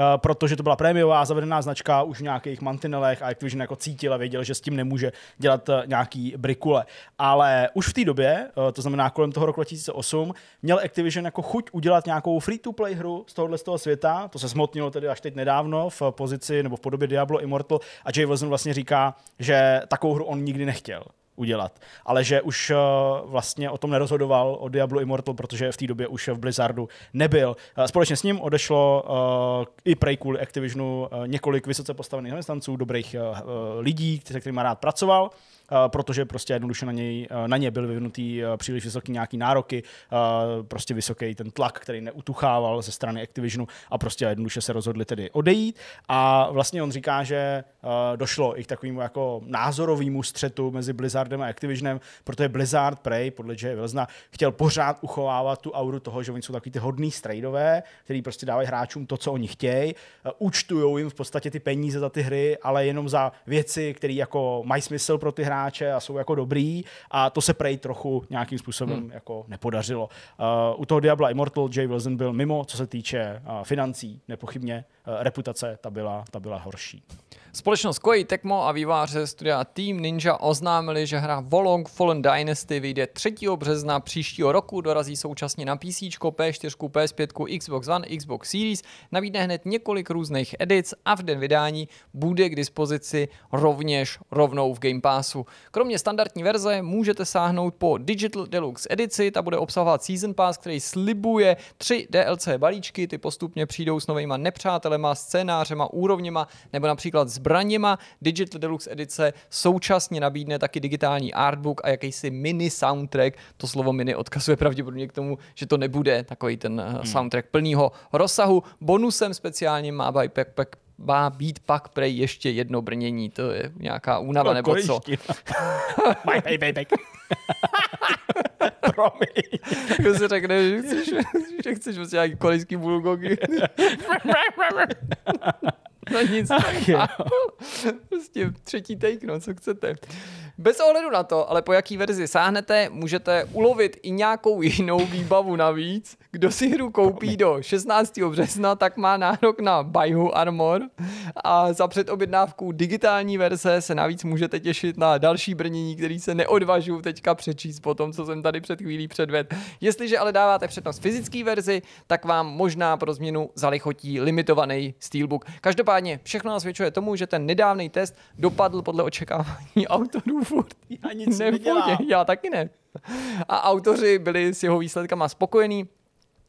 Eh, protože to byla prémiová zavedená značka už v nějakých mantinelech a Activision jako cítil a věděl, že s tím nemůže dělat eh, nějaký brikule. Ale už v té době, eh, to znamená kolem toho roku 2008, měl Activision jako chuť udělat nějakou free-to-play hru z tohohle z toho světa, to se smotnilo tedy až teď nedávno v pozici nebo v podobě Diablo Immortal a Jay Wilson vlastně říká, že takovou hru on nikdy nechtěl udělat. Ale že už eh, vlastně o tom nerozhodoval o Diablo Immortal, protože v té době už v Blizzardu nebyl. Eh, společně s ním odešlo eh, i prej kvůli Activisionu několik vysoce postavených zaměstnanců, dobrých lidí, se kterými rád pracoval. Eh, protože prostě jednoduše na, něj, eh, na ně byly vyvinutý eh, příliš vysoký nějaký nároky, prostě vysoký ten tlak, který neutuchával ze strany Activisionu a prostě jednoduše se rozhodli tedy odejít. A vlastně on říká, že došlo i k takovému jako názorovému střetu mezi Blizzardem a Activisionem, protože Blizzard Prey, podle Jay Wilsona, chtěl pořád uchovávat tu auru toho, že oni jsou takový ty hodný strajdové, který prostě dávají hráčům to, co oni chtějí, účtují jim v podstatě ty peníze za ty hry, ale jenom za věci, které jako mají smysl pro ty hráče hráče a jsou jako dobrý a to se prej trochu nějakým způsobem hmm. jako nepodařilo. Uh, u toho Diabla Immortal Jay Wilson byl mimo, co se týče uh, financí, nepochybně uh, reputace ta byla, ta byla horší. Společnost Koei Tecmo a výváře studia Team Ninja oznámili, že hra Volong Fallen Dynasty vyjde 3. března příštího roku, dorazí současně na PC, P4, PS5, Xbox One, Xbox Series, nabídne hned několik různých edic a v den vydání bude k dispozici rovněž rovnou v Game Passu. Kromě standardní verze můžete sáhnout po Digital Deluxe edici, ta bude obsahovat Season Pass, který slibuje tři DLC balíčky, ty postupně přijdou s novejma nepřátelema, scénářema, úrovněma nebo například s zbraněma. Digital Deluxe edice současně nabídne taky digitální artbook a jakýsi mini soundtrack. To slovo mini odkazuje pravděpodobně k tomu, že to nebude takový ten eh, hmm. soundtrack plného rozsahu. Bonusem speciálně má by Backpack má být pak prej ještě jedno brnění, to je nějaká únava no, nebo co. my, my, my, my. Promiň. Kdo jako se řekne, že chceš, že chceš prostě nějaký korejský bulgogi. No nic. Ach, je. prostě třetí take, no, co chcete. Bez ohledu na to, ale po jaký verzi sáhnete, můžete ulovit i nějakou jinou výbavu navíc. Kdo si hru koupí do 16. března, tak má nárok na Baihu Armor a za předobjednávku digitální verze se navíc můžete těšit na další brnění, který se neodvažu teďka přečíst po tom, co jsem tady před chvílí předved. Jestliže ale dáváte přednost fyzické verzi, tak vám možná pro změnu zalichotí limitovaný steelbook. Každopádně Každopádně všechno nasvědčuje tomu, že ten nedávný test dopadl podle očekávání autorů furt. Já nic nedělám. Já taky ne. A autoři byli s jeho výsledkama spokojení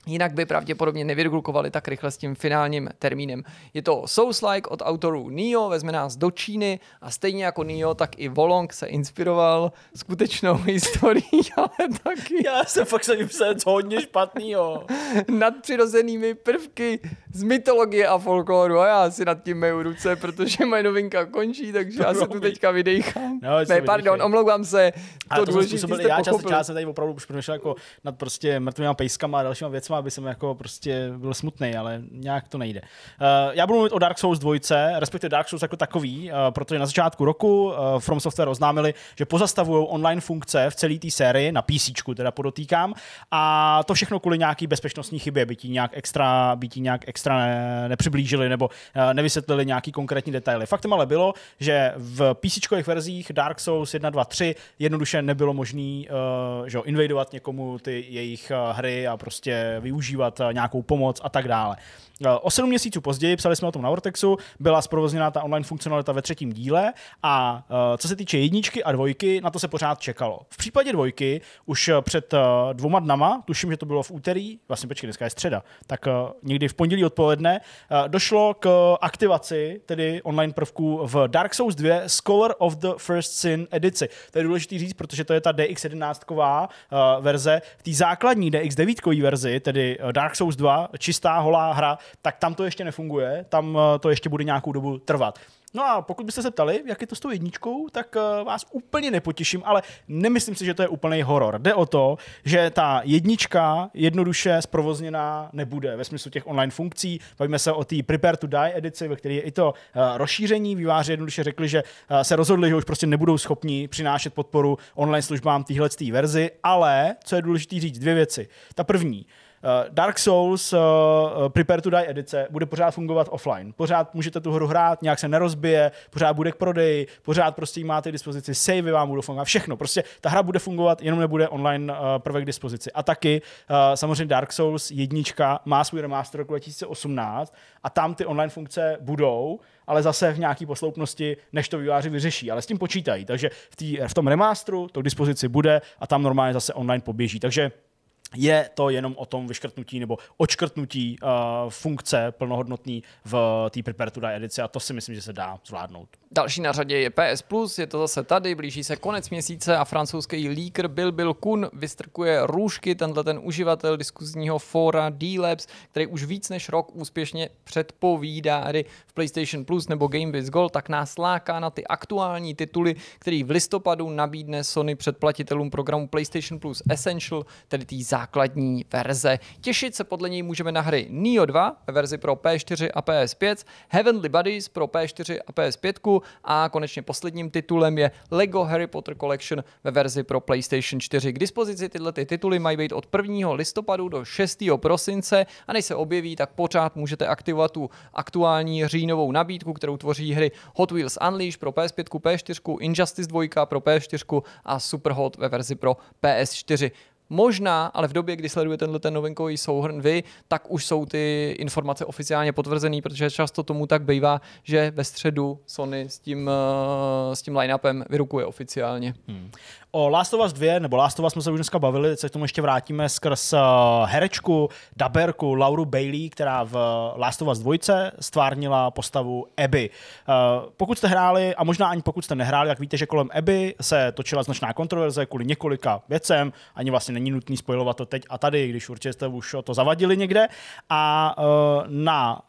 Jinak by pravděpodobně nevyrgulkovali tak rychle s tím finálním termínem. Je to Souls-like od autorů Nio, vezme nás do Číny a stejně jako Nio, tak i Volong se inspiroval skutečnou historií, ale taky... Já jsem fakt se něco hodně špatného. přirozenými prvky z mytologie a folkloru a já si nad tím meju ruce, protože moje novinka končí, takže to já se tu teďka vydejchám. No, ne, pardon, omlouvám se. To, to důležitý jste já, pochopil. Čas, já jsem tady opravdu už přemýšlel jako nad prostě mrtvými pejskama a dalšíma věcmi věcma, aby jsem jako prostě byl smutný, ale nějak to nejde. Uh, já budu mluvit o Dark Souls 2, respektive Dark Souls jako takový, uh, protože na začátku roku uh, From Software oznámili, že pozastavují online funkce v celé té sérii, na PC, teda podotýkám, a to všechno kvůli nějaký bezpečnostní chybě, by ti nějak extra, by ti nějak extra ne, nepřiblížili nebo uh, nevysvětlili nějaký konkrétní detaily. Faktem ale bylo, že v PC verzích Dark Souls 1, 2, 3 jednoduše nebylo možné uh, invadovat někomu ty jejich hry a prostě využívat eh, nějakou pomoc a tak dále. O sedm měsíců později, psali jsme o tom na Vortexu, byla zprovozněna ta online funkcionalita ve třetím díle a e, co se týče jedničky a dvojky, na to se pořád čekalo. V případě dvojky už e, před e, dvouma dnama, tuším, že to bylo v úterý, vlastně počkej, dneska je středa, tak někdy v pondělí odpoledne, došlo k aktivaci tedy online prvků v Dark Souls 2 Scholar of the First Sin edici. To je důležité říct, protože to je ta DX11 verze. V té základní DX9 verzi, tedy Dark Souls 2, čistá holá hra, tak tam to ještě nefunguje, tam eh, to ještě bude nějakou dobu trvat. No a pokud byste se ptali, jak je to s tou jedničkou, tak eh, vás úplně nepotěším, ale nemyslím si, že to je úplný horor. Jde o to, že ta jednička jednoduše zprovozněná nebude ve smyslu těch online funkcí. Bavíme se o té Prepare to Die edici, ve které je i to eh, rozšíření. Výváři jednoduše řekli, že se rozhodli, že už prostě nebudou schopni přinášet podporu online službám téhle verzi, ale co je důležité říct, dvě věci. Ta první, Eh, Dark Souls eh, eh, Prepare to Die edice bude pořád fungovat offline. Pořád můžete tu hru hrát, nějak se nerozbije, pořád bude k prodeji, pořád prostě máte k dispozici, savey vám budou fungovat, všechno. Prostě ta hra bude fungovat, jenom nebude online prvek k dispozici. A taky samozřejmě Dark Souls jednička má svůj remaster roku 2018 a tam ty online funkce budou, ale zase v nějaké posloupnosti, než to výváři vyřeší. Ale s tím počítají, takže v, tý, v tom remástru to k dispozici bude a tam normálně zase online poběží. Takže je to jenom o tom vyškrtnutí nebo očkrtnutí uh, eh, funkce plnohodnotný v té Prepare to Die edici a to si myslím, že se dá zvládnout. Další na řadě je PS+, Plus, je to zase tady, blíží se konec měsíce a francouzský líkr Bill Bill Kun vystrkuje růžky, tenhle ten uživatel diskuzního fora D-Labs, který už víc než rok úspěšně předpovídá hry v PlayStation Plus nebo Game with Gold, tak nás láká na ty aktuální tituly, který v listopadu nabídne Sony předplatitelům programu PlayStation Plus Essential, tedy tý zá základní verze. Těšit se podle něj můžeme na hry Neo 2 ve verzi pro P4 a PS5, Heavenly Bodies pro P4 a PS5 a konečně posledním titulem je LEGO Harry Potter Collection ve verzi pro PlayStation 4. K dispozici tyhle ty tituly mají být od 1. listopadu do 6. prosince a než se objeví, tak pořád můžete aktivovat tu aktuální říjnovou nabídku, kterou tvoří hry Hot Wheels Unleashed pro PS5, P4, Injustice 2 pro PS4 a Superhot ve verzi pro PS4. Možná, ale v době, kdy sledujete tenhle ten novinkový souhrn vy, tak už jsou ty informace oficiálně potvrzené, protože často tomu tak bývá, že ve středu Sony s tím, eh, s tím line-upem vyrukuje oficiálně. Hmm. O Last of Us 2, nebo Last of Us jsme se už dneska bavili, teď se k tomu ještě vrátíme skrz eh, herečku, daberku Lauru Bailey, která v Last of Us 2 stvárnila postavu Abby. Eh, pokud jste hráli, a možná ani pokud jste nehráli, tak víte, že kolem Abby se točila značná kontroverze kvůli několika věcem, ani vlastně není nutný spojovat to teď a tady, když určitě jste už to zavadili někde. A eh, na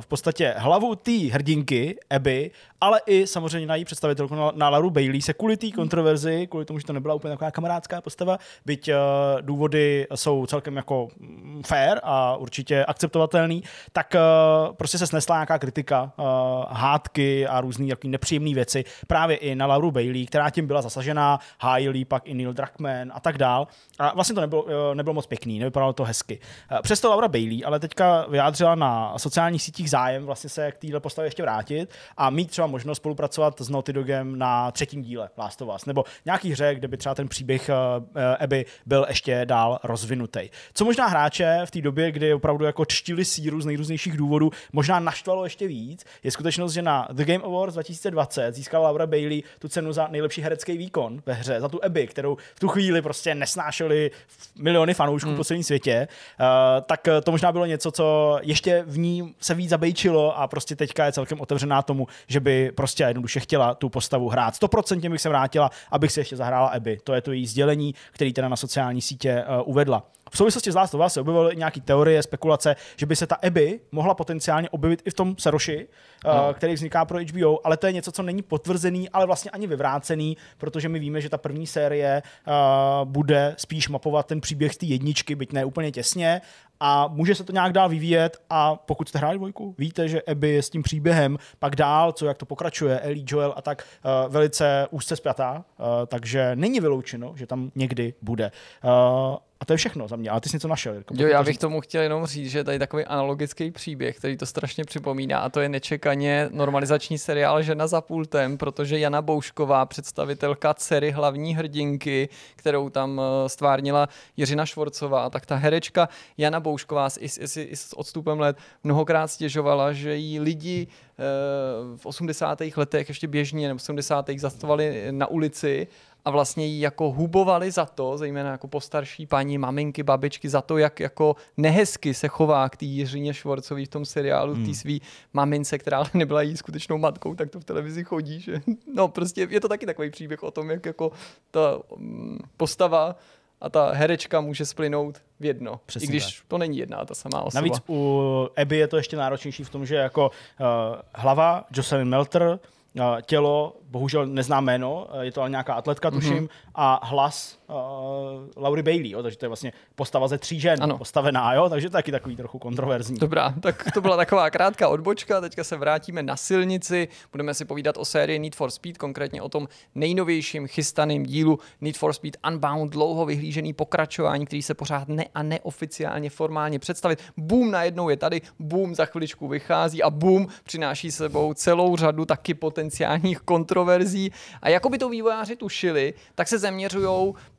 v podstatě hlavu té hrdinky Abby ale i samozřejmě na její představitelku na, na Laru Bailey se kvůli té mhm. kontroverzi, kvůli tomu, že to nebyla úplně taková kamarádská postava, byť uh, důvody jsou celkem jako mm, fair a určitě akceptovatelný, tak uh, prostě se snesla nějaká kritika, uh, hádky a různé jaký nepříjemné věci právě i na Lauru Bailey, která tím byla zasažená, hájili pak i Neil Druckmann a tak dál. A vlastně to nebylo, uh, nebylo moc pěkný, nevypadalo to hezky. Uh, přesto Laura Bailey ale teďka vyjádřila na sociálních sítích zájem vlastně se k téhle postavě ještě vrátit a mít třeba možnost spolupracovat s Naughty Dogem na třetím díle Last of Us, nebo nějaký hře, kde by třeba ten příběh Eby eh, eh, byl ještě dál rozvinutý. Co možná hráče v té době, kdy opravdu jako čtili síru z nejrůznějších důvodů, možná naštvalo ještě víc, je skutečnost, že na The Game Awards 2020 získala Laura Bailey tu cenu za nejlepší herecký výkon ve hře, za tu Eby, kterou v tu chvíli prostě nesnášeli miliony fanoušků hmm. po celém světě, uh, tak to možná bylo něco, co ještě v ní se víc zabejčilo a prostě teďka je celkem otevřená tomu, že by prostě jednoduše chtěla tu postavu hrát. 100% bych se vrátila, abych se ještě zahrála Eby. To je to její sdělení, který teda na sociální sítě eh, uvedla v souvislosti s Last of Us se objevily nějaké teorie, spekulace, že by se ta Abby mohla potenciálně objevit i v tom Seroši, eh, no. který vzniká pro HBO, ale to je něco, co není potvrzený, ale vlastně ani vyvrácený, protože my víme, že ta první série eh, bude spíš mapovat ten příběh té jedničky, byť ne úplně těsně, a může se to nějak dál vyvíjet a pokud jste hráli dvojku, víte, že Abby je s tím příběhem pak dál, co jak to pokračuje, Ellie Joel a tak uh, velice úzce zpětá, uh, takže není vyloučeno, že tam někdy bude. Uh, a to je všechno za mě, ale ty jsi něco našel. Jirko, jo, já bych říct. tomu chtěl jenom říct, že tady je takový analogický příběh, který to strašně připomíná, a to je nečekaně normalizační seriál Žena za pultem, protože Jana Boušková, představitelka dcery hlavní hrdinky, kterou tam eh, stvárnila Jiřina Švorcová, tak ta herečka Jana Boušková s, s, s odstupem let mnohokrát stěžovala, že jí lidi eh, v 80. letech ještě běžně nebo 70. zastavovali na ulici a vlastně jí jako hubovali za to, zejména jako postarší paní, maminky, babičky, za to, jak jako nehezky se chová k té Jiřině Švorcový v tom seriálu, hmm. té svý mamince, která ale nebyla její skutečnou matkou, tak to v televizi chodí. Že? No prostě je to taky takový příběh o tom, jak jako ta mm, postava a ta herečka může splynout v jedno. Přesně I když tak. to není jedna ta samá osoba. Navíc u Abby je to ještě náročnější v tom, že jako uh, hlava Jocelyn Melter, tělo, bohužel neznám jméno, je to ale nějaká atletka, mhm. tuším, mm-hmm. a hlas uh, Laury Bailey, jo, takže to je vlastně postava ze tří žen ano. postavená, jo, takže to je taky takový trochu kontroverzní. Dobrá, tak to byla taková krátká odbočka, teďka se vrátíme na silnici, budeme si povídat o sérii Need for Speed, konkrétně o tom nejnovějším chystaném dílu Need for Speed Unbound, dlouho vyhlížený pokračování, který se pořád ne a neoficiálně formálně představit. Boom najednou je tady, boom za chviličku vychází a boom přináší sebou celou řadu taky potenciálních kontroverzí. A jako by to vývojáři tušili, tak se zaměřují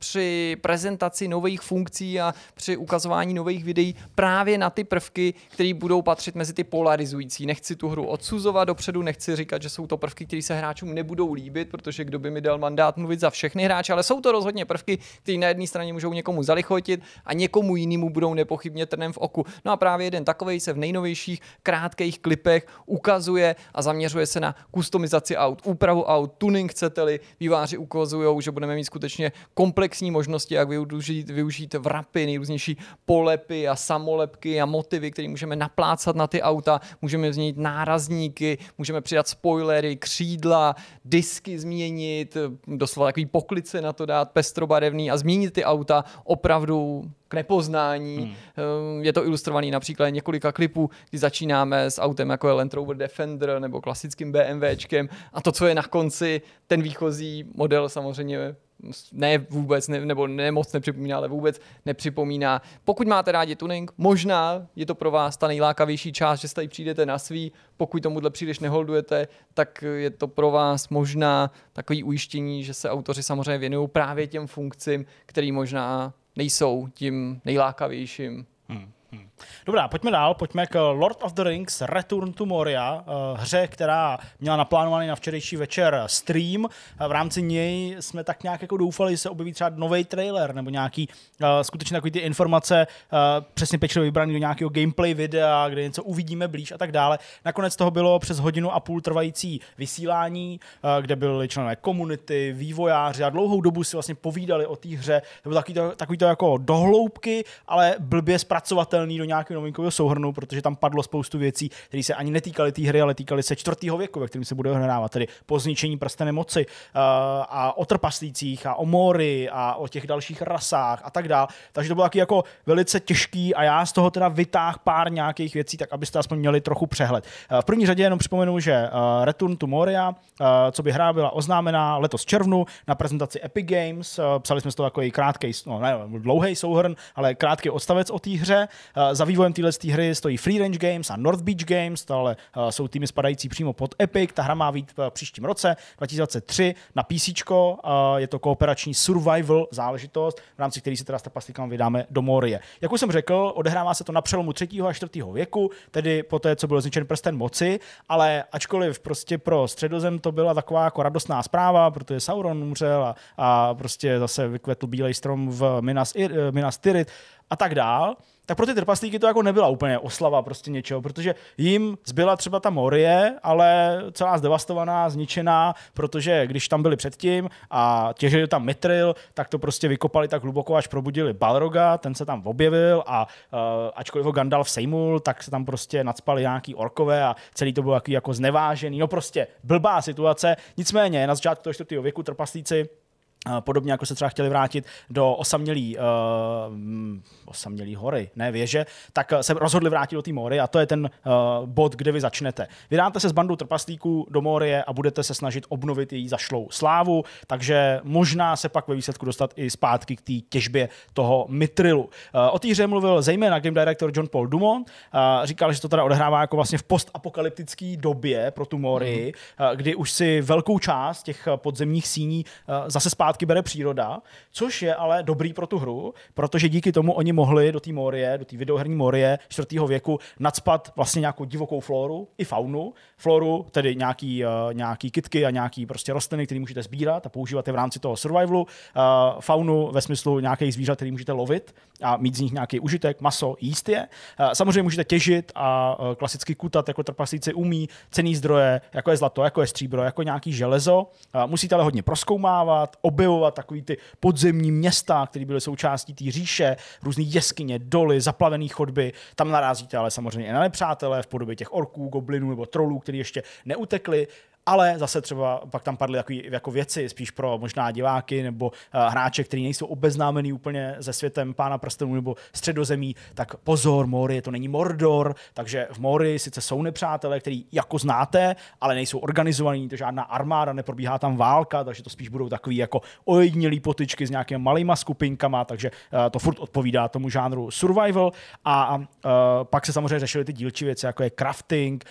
při prezentaci nových funkcí a při ukazování nových videí právě na ty prvky, které budou patřit mezi ty polarizující. Nechci tu hru odsuzovat dopředu, nechci říkat, že jsou to prvky, které se hráčům nebudou líbit, protože kdo by mi dal mandát mluvit za všechny hráče, ale jsou to rozhodně prvky, které na jedné straně můžou někomu zalichotit a někomu jinému budou nepochybně trnem v oku. No a právě jeden takový se v nejnovějších krátkých klipech ukazuje a zaměřuje se na kustomizaci aut, úpravu aut, tuning chcete-li. Výváři ukazují, že budeme mít skutečně komplex komplexní možnosti, jak využít, využít vrapy, nejrůznější polepy a samolepky a motivy, které můžeme naplácat na ty auta, můžeme změnit nárazníky, můžeme přidat spoilery, křídla, disky změnit, doslova takový poklice na to dát, pestrobarevný a změnit ty auta opravdu k nepoznání. Hmm. Eh, je to ilustrovaný například několika klipů, kdy začínáme s autem jako je Land Rover Defender nebo klasickým BMWčkem a to, co je na konci, ten výchozí model samozřejmě ne vůbec, ne, nebo ne moc nepřipomíná, ale vůbec nepřipomíná. Pokud máte rádi tuning, možná je to pro vás ta nejlákavější část, že tady přijdete na svý, pokud tomuhle příliš neholdujete, tak je to pro vás možná takový ujištění, že se autoři samozřejmě věnují právě těm funkcím, které možná nejsou tím nejlákavějším. Hmm. Hmm. Dobrá, pojďme dál, pojďme k Lord of the Rings Return to Moria, eh, hře, která měla naplánovaný na včerejší večer stream. Eh, v rámci něj jsme tak nějak jako doufali, že se objeví třeba nový trailer nebo nějaký uh, skutečně takový ty informace, uh, přesně pečlivě vybraný do nějakého gameplay videa, kde něco uvidíme blíž a tak dále. Nakonec toho bylo přes hodinu a půl trvající vysílání, uh, kde byly členové komunity, vývojáři a dlouhou dobu si vlastně povídali o té hře. To bylo takový to, takový to jako dohloubky, ale blbě zpracovatel vnesitelný do nějakého novinkového souhrnu, protože tam padlo spoustu věcí, které se ani netýkaly té hry, ale týkaly se čtvrtého věku, ve kterém se bude hrávat, tedy po zničení prstene moci eh, a o trpaslících a o mori a o těch dalších rasách a tak dále. Takže to bylo taky jako velice těžký a já z toho teda vytáh pár nějakých věcí, tak abyste aspoň měli trochu přehled. Eh, v první řadě jenom připomenu, že eh, Return to Moria, co by hra byla oznámená letos červnu na prezentaci Epic Games, psali jsme z toho takový krátký, no ne, dlouhý souhrn, ale krátký odstavec o té hře. Eh, za vývojem téhle hry stojí Free Range Games a North Beach Games, ale eh, jsou týmy spadající přímo pod Epic, ta hra má být eh, v příštím roce 2023 na PC, je to kooperační survival záležitost, v rámci který se teda s tapastikama vydáme do Morie. Jak už jsem řekl, odehrává se to na přelomu 3. a 4. věku, tedy po té, co byl zničen prsten moci, ale ačkoliv prostě pro středozem to byla taková jako radostná zpráva, protože Sauron umřel a, a prostě zase vykvetl bílej strom v Minas, Minas Tirith a tak dál, tak pro ty trpaslíky to jako nebyla úplně oslava prostě něčeho, protože jim zbyla třeba ta Morie, ale celá zdevastovaná, zničená, protože když tam byli předtím a těžili tam Mitril, tak to prostě vykopali tak hluboko, až probudili Balroga, ten se tam objevil a uh, ačkoliv ho Gandalf sejmul, tak se tam prostě nadspali nějaký orkové a celý to bylo jako, jako znevážený, no prostě blbá situace, nicméně na začátku toho čtvrtého věku trpaslíci podobně jako se třeba chtěli vrátit do osamělý, uh, eh, hm, osamělý hory, ne věže, tak se rozhodli vrátit do té Mory a to je ten uh, bod, kde vy začnete. Vydáte se s bandou trpaslíků do Morie a budete se snažit obnovit její zašlou slávu, takže možná se pak ve výsledku dostat i zpátky k té těžbě toho mitrilu. Uh, o té hře mluvil zejména game director John Paul Dumont, uh, říkal, že to teda odehrává jako vlastně v postapokalyptické době pro tu mori, mm-hmm. uh, kdy už si velkou část těch podzemních síní uh, zase zpátky zpátky bere příroda, což je ale dobrý pro tu hru, protože díky tomu oni mohli do té morie, do té videoherní morie 4. věku nadspat vlastně nějakou divokou floru i faunu. Floru, tedy nějaký, uh, nějaký kitky a nějaký prostě rostliny, které můžete sbírat a používat je v rámci toho survivalu. Uh, faunu ve smyslu nějakých zvířat, které můžete lovit a mít z nich nějaký užitek, maso, jíst je. Uh, samozřejmě můžete těžit a uh, klasicky kutat jako trpaslíci umí cený zdroje, jako je zlato, jako je stříbro, jako nějaký železo. Uh, musíte ale hodně proskoumávat, obyvat objevovat takový ty podzemní města, které byly součástí té říše, různé jeskyně, doly, zaplavené chodby. Tam narazíte ale samozřejmě i na nepřátelé v podobě těch orků, goblinů nebo trolů, kteří ještě neutekli ale zase třeba pak tam padly takové jako věci spíš pro možná diváky nebo eh, hráče, kteří nejsou obeznámený úplně se světem pána prstenů nebo středozemí, tak pozor, Mori, to není Mordor, takže v Mori sice jsou nepřátelé, který jako znáte, ale nejsou organizovaní, to žádná armáda, neprobíhá tam válka, takže to spíš budou takový jako ojedinělý potyčky s nějakými malýma skupinkama, takže eh, to furt odpovídá tomu žánru survival a eh, pak se samozřejmě řešily ty dílčí věci, jako je crafting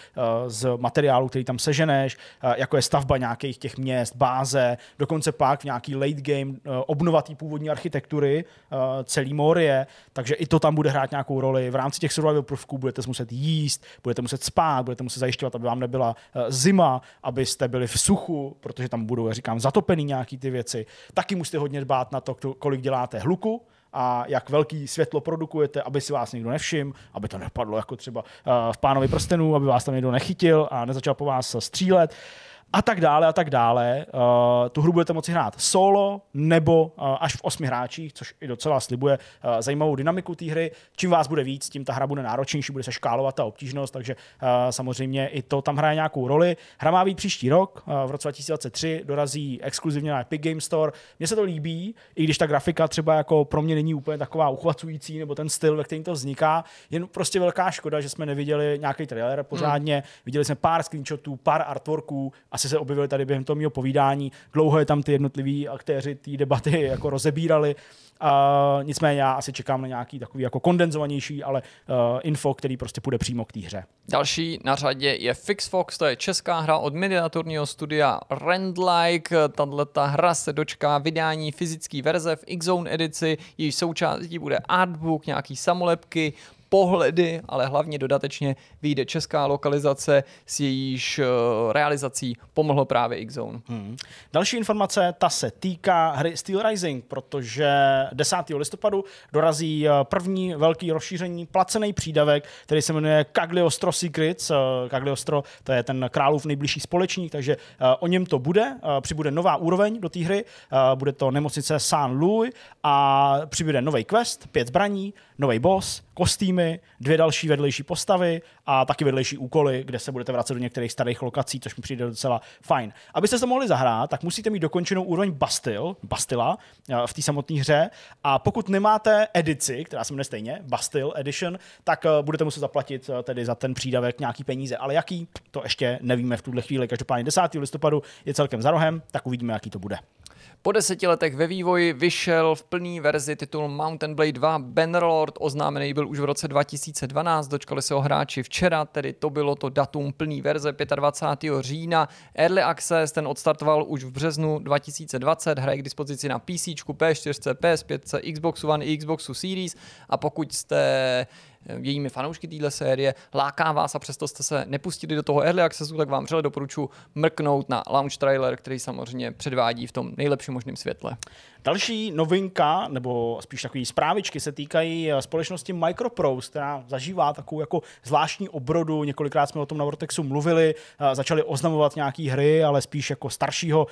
z materiálu, který tam seženeš, Eh, jako je stavba nějakých těch měst, báze, dokonce pak v nějaký late game eh, obnovatý původní architektury eh, celý Morie, takže i to tam bude hrát nějakou roli. V rámci těch survival prvků budete muset jíst, budete muset spát, budete muset zajišťovat, aby vám nebyla zima, abyste byli v suchu, protože tam budou, já říkám, zatopený nějaký ty věci. Taky musíte hodně dbát na to, kolik děláte hluku, a jak velký světlo produkujete, aby si vás někdo nevšiml, aby to nepadlo jako třeba eh, v Pánovi prstenů, aby vás tam někdo nechytil a nezačal po vás střílet. Uh, a tak dále a tak dále. Uh, tu hru budete moci hrát solo nebo uh, až v osmi hráčích, což i docela slibuje uh, zajímavou dynamiku té hry. Čím vás bude víc, tím ta hra bude náročnější, bude se škálovat ta obtížnost, takže uh, samozřejmě i to tam hraje nějakou roli. Hra má být příští rok, uh, v roce 2023 dorazí exkluzivně na Epic Game Store. Mně se to líbí, i když ta grafika třeba jako pro mě není úplně taková uchvacující, nebo ten styl, ve kterém to vzniká. Jen prostě velká škoda, že jsme neviděli nějaký trailer pořádně. Hmm. Viděli jsme pár screenshotů, pár artworků a asi se objevily tady během toho mého povídání. Dlouho je tam ty jednotliví aktéři té debaty jako rozebírali. Uh, nicméně já asi čekám na nějaký takový jako kondenzovanější, ale uh, info, který prostě půjde přímo k té hře. Další na řadě je Fix Fox, to je česká hra od mediaturního studia Rendlike. Tato ta hra se dočká vydání fyzické verze v X Zone edici, její součástí bude artbook, nějaký samolepky, pohledy, ale hlavně dodatečně vyjde česká lokalizace, s jejíž eh, realizací pomohlo právě Xzone. Hmm. Další informace, ta se týká hry Steel Rising, protože 10. listopadu dorazí eh, první velký rozšíření, placený přídavek, který se jmenuje Cagliostro Secrets. Eh, Cagliostro, to je ten králův nejbližší společník, takže o něm to bude. Přibude nová úroveň do té hry, bude to nemocnice San Louis a přibude nový quest, pět zbraní, nový boss, kostýmy, dvě další vedlejší postavy a taky vedlejší úkoly, kde se budete vracet do některých starých lokací, což mi přijde docela fajn. Abyste se mohli zahrát, tak musíte mít dokončenou úroveň Bastil, Bastila eh, v té samotné hře a pokud nemáte edici, která se jmenuje stejně, Bastil Edition, tak eh, budete muset zaplatit eh, tedy za ten přídavek nějaký peníze. Ale jaký, to ještě nevíme v tuhle chvíli. Každopádně 10. listopadu je celkem za rohem, tak uvidíme, jaký to bude. Po deseti letech ve vývoji vyšel v plný verzi titul Mountain Blade 2 Bannerlord, oznámený byl už v roce 2012, dočkali se ho hráči včera, tedy to bylo to datum plný verze 25. října. Early Access ten odstartoval už v březnu 2020, hraje k dispozici na PC, P4, PS5, Xboxu One i Xboxu Series a pokud jste jejími fanoušky téhle série, láká vás a přesto jste se nepustili do toho early accessu, tak vám přele doporučuji mrknout na launch trailer, který samozřejmě předvádí v tom nejlepším možném světle. Další novinka, nebo spíš takové zprávičky, se týkají eh, společnosti Microprose, která zažívá takovou jako zvláštní obrodu. Několikrát jsme o tom na Vortexu mluvili, eh, začali oznamovat nějaké hry, ale spíš jako staršího,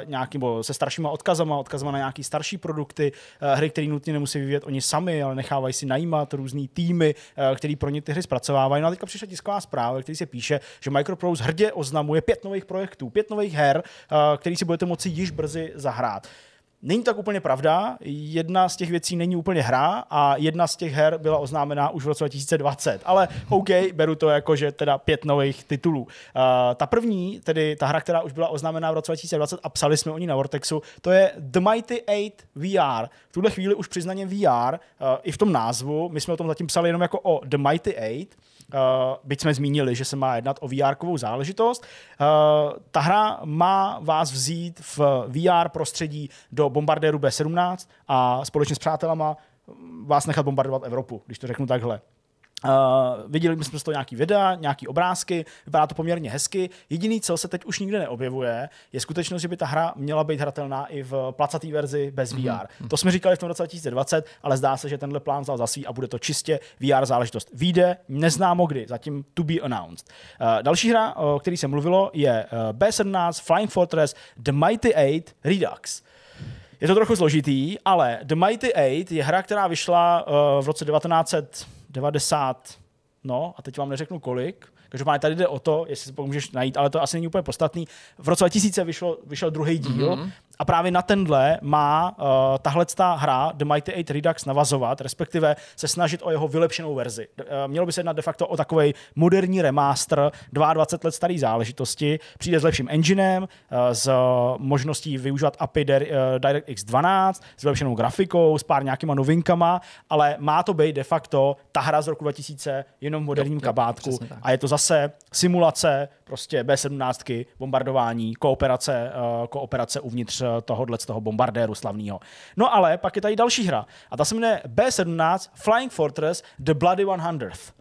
eh, nějaký, bo se staršíma odkazama, odkazama na nějaké starší produkty, hry, které nutně nemusí vyvíjet oni sami, ale nechávají si najímat různé týmy, které pro ně ty hry zpracovávají. No a teďka přišla tisková zpráva, který se píše, že Microprose hrdě oznamuje pět nových projektů, pět nových her, které si budete moci již brzy zahrát. Není tak úplně pravda, jedna z těch věcí není úplně hra a jedna z těch her byla oznámená už v roce 2020, ale OK, beru to jako, že teda pět nových titulů. Uh, ta první, tedy ta hra, která už byla oznámená v roce 2020 a psali jsme o ní na Vortexu, to je The Mighty 8 VR. V tuhle chvíli už přiznaně VR, uh, i v tom názvu, my jsme o tom zatím psali jenom jako o The Mighty 8, Uh, byť jsme zmínili, že se má jednat o vr záležitost, uh, ta hra má vás vzít v VR prostředí do bombardéru B-17 a společně s přátelama vás nechat bombardovat Evropu, když to řeknu takhle. Uh, viděli jsme z toho nějaký videa, nějaký obrázky, vypadá to poměrně hezky. Jediný, co se teď už nikde neobjevuje, je skutečnost, že by ta hra měla být hratelná i v placatý verzi bez VR. Mm-hmm. To jsme říkali v tom roce 2020, ale zdá se, že tenhle plán vzal za svý a bude to čistě VR záležitost. Výjde, neznámo kdy, zatím to be announced. Uh, další hra, o který se mluvilo, je eh, B17, Flying Fortress, The Mighty 8 Redux. Je to trochu složitý, ale The Mighty 8 je hra, která vyšla uh, v roce 19 90, no a teď vám neřeknu kolik, Každopádně tady jde o to, jestli si pomůžeš najít, ale to asi není úplně podstatný. V roce 2000 vyšlo, vyšel druhý díl mm-hmm. A právě na tenhle má uh, eh, tahle hra The Mighty 8 Redux navazovat, respektive se snažit o jeho vylepšenou verzi. Uh, mělo by se jednat de facto o takový moderní remaster 22 let staré záležitosti. Přijde s lepším enginem, uh, eh, s možností využívat API uh, DirectX 12, s vylepšenou grafikou, s pár nějakýma novinkama, ale má to být de facto ta hra z roku 2000 jenom v moderním jo, jo, kabátku. A je to zase simulace prostě B17, bombardování, kooperace, uh, kooperace uvnitř Eh, tohohle z toho bombardéru slavného. No ale pak je tady další hra a ta se jmenuje B-17 Flying Fortress The Bloody 100.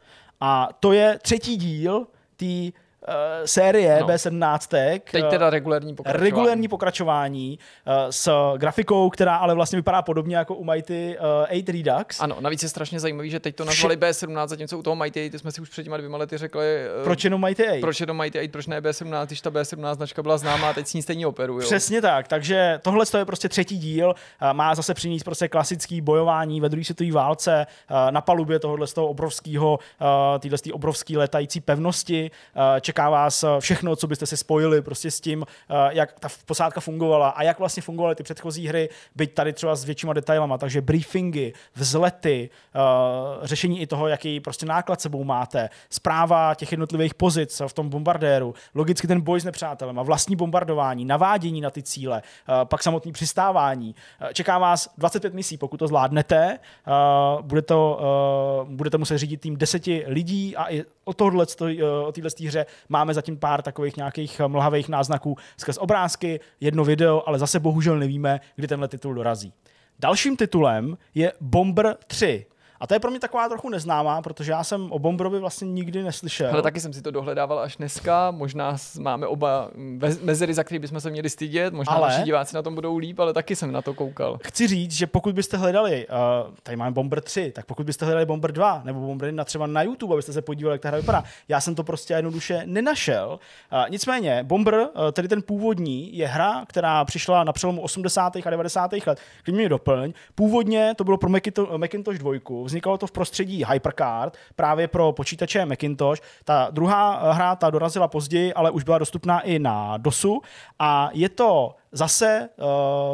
A to je třetí díl té Eh, série no. B17. Teď eh, teda regulární pokračování. Regulární pokračování eh, s grafikou, která ale vlastně vypadá podobně jako u Mighty 8 Redux. Ano, navíc je strašně zajímavý, že teď to nazvali B17, zatímco u toho Mighty 8 jsme si už před těma dvěma lety řekli. Proč jenom Mighty 8? Proč jenom Mighty 8, proč ne B17, když ta B17 značka byla známá teď s ní stejně operuje. Přesně tak, takže tohle je prostě třetí díl, má zase přinést prostě klasický bojování ve druhé světové válce na palubě tohohle z toho obrovského, téhle obrovské letající pevnosti čeká vás eh, všechno, co byste si spojili prostě s tím, eh, jak ta posádka fungovala a jak vlastně fungovaly ty předchozí hry, byť tady třeba s většíma detailama. Takže briefingy, vzlety, eh, řešení i toho, jaký prostě náklad sebou máte, zpráva těch jednotlivých pozic v tom bombardéru, logicky ten boj s nepřátelem a vlastní bombardování, navádění na ty cíle, pak samotný přistávání. Čeká vás 25 misí, pokud to zvládnete. Bude to, budete muset řídit tým deseti lidí a i o tohle, o téhle hře Máme zatím pár takových nějakých eh, mlhavých náznaků skrz obrázky, jedno video, ale zase bohužel nevíme, kdy tenhle titul dorazí. Dalším titulem je Bomber 3, a to je pro mě taková trochu neznámá, protože já jsem o Bombrovi vlastně nikdy neslyšel. Ale taky jsem si to dohledával až dneska. Možná máme oba mm, mezery, za který bychom se měli stydět. Možná ale... naši diváci na tom budou líp, ale taky jsem na to koukal. Chci říct, že pokud byste hledali, uh, tady máme Bomber 3, tak pokud byste hledali Bomber 2 nebo Bomber 1 třeba na YouTube, abyste se podívali, jak ta hra vypadá, já jsem to prostě jednoduše nenašel. Uh, nicméně, Bomber, uh, tedy ten původní, je hra, která přišla na přelomu 80. a 90. let. Když mě doplň, původně to bylo pro Macintosh 2, vznikalo to v prostředí HyperCard, právě pro počítače Macintosh. Ta druhá hra, ta dorazila později, ale už byla dostupná i na DOSu a je to zase eh,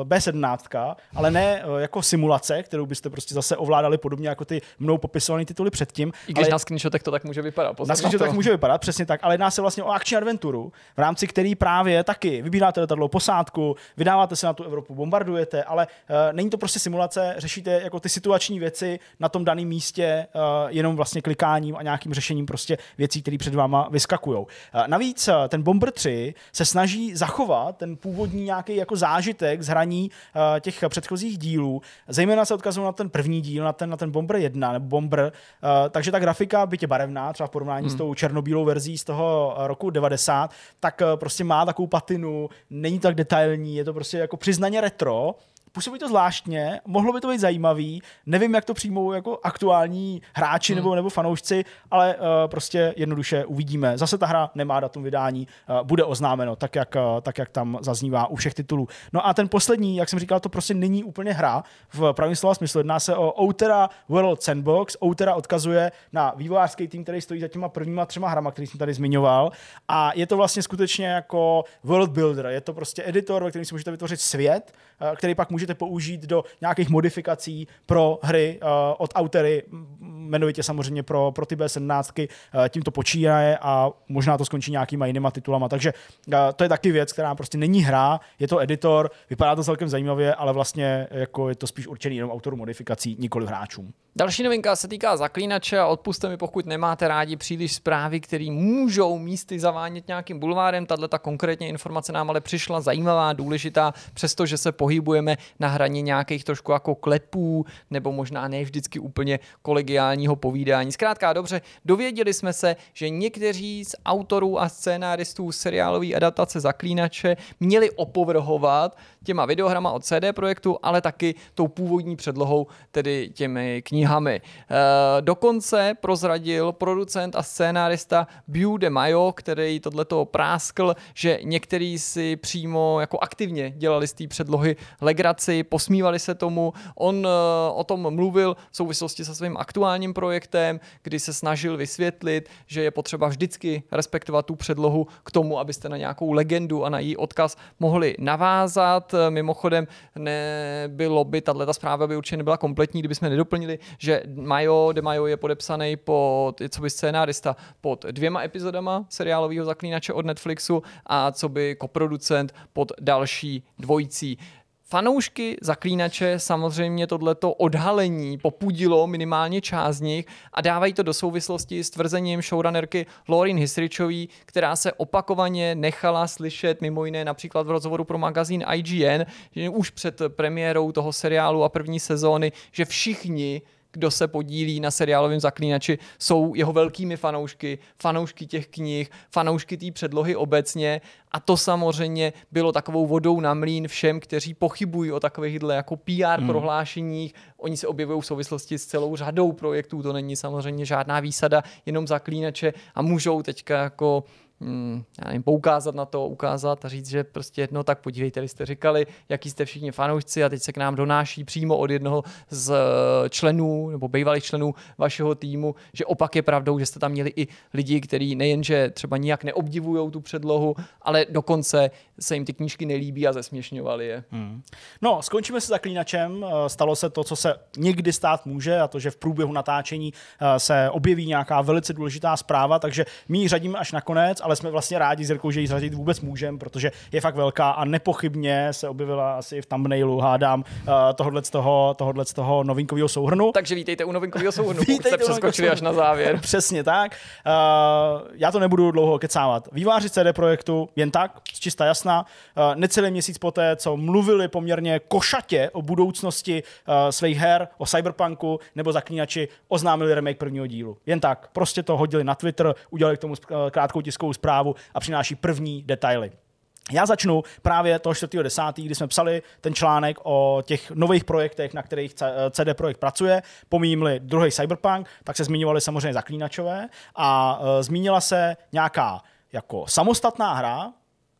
B17, ale ne eh, jako simulace, kterou byste prostě zase ovládali podobně jako ty mnou popisované tituly předtím. I když ale... na screenshotech to tak může vypadat. Na screenshotech no tak může vypadat, přesně tak, ale jedná se vlastně o akční adventuru, v rámci který právě taky vybíráte letadlo posádku, vydáváte se na tu Evropu, bombardujete, ale eh, není to prostě simulace, řešíte jako ty situační věci na tom daném místě jenom vlastně klikáním a nějakým řešením prostě věcí, které před váma vyskakují. navíc ten Bomber 3 se snaží zachovat ten původní nějaký nějaký jako zážitek z hraní uh, těch předchozích dílů. Zejména se odkazují na ten první díl, na ten, na ten Bomber 1 nebo Bomber. Uh, takže ta grafika, byť je barevná, třeba v porovnání hmm. s tou černobílou verzí z toho eh, roku 90, tak uh, prostě má takovou patinu, není tak detailní, je to prostě jako přiznaně retro, působí to zvláštně, mohlo by to být zajímavý, nevím, jak to přijmou jako aktuální hráči nebo, hmm. nebo fanoušci, ale uh, prostě jednoduše uvidíme. Zase ta hra nemá datum vydání, uh, bude oznámeno, tak jak, uh, tak jak tam zaznívá u všech titulů. No a ten poslední, jak jsem říkal, to prostě není úplně hra v pravém slova smyslu. Jedná se o Outera World Sandbox. Outera odkazuje na vývojářský tým, který stojí za těma prvníma třema hrama, který jsem tady zmiňoval. A je to vlastně skutečně jako world builder. Je to prostě editor, ve kterém si můžete vytvořit svět, který pak můžete můžete použít do nějakých modifikací pro hry uh, od autory, jmenovitě samozřejmě pro, pro ty B17, uh, eh, tím to počínaje a možná to skončí nějakýma jinýma titulama. Takže uh, to je taky věc, která prostě není hra, je to editor, vypadá to celkem zajímavě, ale vlastně jako je to spíš určený jenom autorům modifikací, nikoli hráčům. Další novinka se týká zaklínače a odpuste mi, pokud nemáte rádi příliš zprávy, které můžou místy zavánět nějakým bulvárem. Tahle ta konkrétně informace nám ale přišla zajímavá, důležitá, přestože se pohybujeme na hraně nějakých trošku jako klepů nebo možná ne vždycky úplně kolegiálního povídání. Zkrátka dobře, dověděli jsme se, že někteří z autorů a scénáristů seriálové adaptace zaklínače měli opovrhovat těma videohrama od CD projektu, ale taky tou původní předlohou, tedy těmi knihami knihami. Eh, dokonce prozradil producent a scénárista Bew de Mayo, který tohleto práskl, že některý si přímo jako aktivně dělali z té předlohy legraci, posmívali se tomu. On eh, o tom mluvil v souvislosti se svým aktuálním projektem, kdy se snažil vysvětlit, že je potřeba vždycky respektovat tu předlohu k tomu, abyste na nějakou legendu a na její odkaz mohli navázat. Eh, mimochodem, nebylo by tahle ta zpráva by určitě nebyla kompletní, kdyby jsme nedoplnili že Majo, de Majo je podepsaný pod, co by scénárista, pod dvěma epizodama seriálového zaklínače od Netflixu a co by koproducent pod další dvojicí. Fanoušky zaklínače samozřejmě tohleto odhalení popudilo minimálně část z nich a dávají to do souvislosti s tvrzením showrunnerky Lauren Hisričový, která se opakovaně nechala slyšet mimo jiné například v rozhovoru pro magazín IGN, že už před premiérou toho seriálu a první sezóny, že všichni kdo se podílí na seriálovém zaklínači, jsou jeho velkými fanoušky, fanoušky těch knih, fanoušky té předlohy obecně a to samozřejmě bylo takovou vodou na mlín všem, kteří pochybují o takových jako PR hmm. prohlášeních. Oni se objevují v souvislosti s celou řadou projektů, to není samozřejmě žádná výsada, jenom zaklínače a můžou teďka jako Hmm, já nevím, poukázat na to, ukázat a říct, že prostě jedno, tak podívejte, vy jste říkali, jaký jste všichni fanoušci a teď se k nám donáší přímo od jednoho z eh, členů nebo bývalých členů vašeho týmu, že opak je pravdou, že jste tam měli i lidi, kteří nejenže třeba nijak neobdivují tu předlohu, ale dokonce se jim ty knížky nelíbí a zesměšňovali je. Hmm. No, skončíme se zaklínačem. Eh, stalo se to, co se někdy stát může, a to, že v průběhu natáčení eh, se objeví nějaká velice důležitá zpráva, takže my ji řadíme až nakonec, ale jsme vlastně rádi s Jirkou, že ji zařadit vůbec můžem, protože je fakt velká a nepochybně se objevila asi v thumbnailu, hádám, uh, tohodle z toho, tohodle z toho novinkového souhrnu. Takže vítejte u novinkového souhrnu, vítejte jste přeskočili až na závěr. Přesně tak. Uh, já to nebudu dlouho kecávat. Výváři CD Projektu jen tak, z čista jasná, uh, necelý měsíc poté, co mluvili poměrně košatě o budoucnosti uh, svých her, o Cyberpunku nebo zaklínači, oznámili remake prvního dílu. Jen tak, prostě to hodili na Twitter, udělali k tomu krátkou tiskovou zprávu a přináší první detaily. Já začnu právě toho 4.10., kdy jsme psali ten článek o těch nových projektech, na kterých CD Projekt pracuje. Pomíjím-li druhý Cyberpunk, tak se zmiňovaly samozřejmě zaklínačové a e, zmínila se nějaká jako samostatná hra,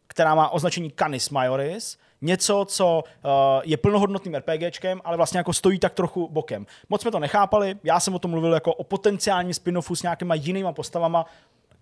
která má označení Canis Majoris, něco, co uh, je plnohodnotným RPGčkem, ale vlastně jako stojí tak trochu bokem. Moc jsme to nechápali, já jsem o tom mluvil jako o potenciálním spin-offu s nějakýma jinýma postavama,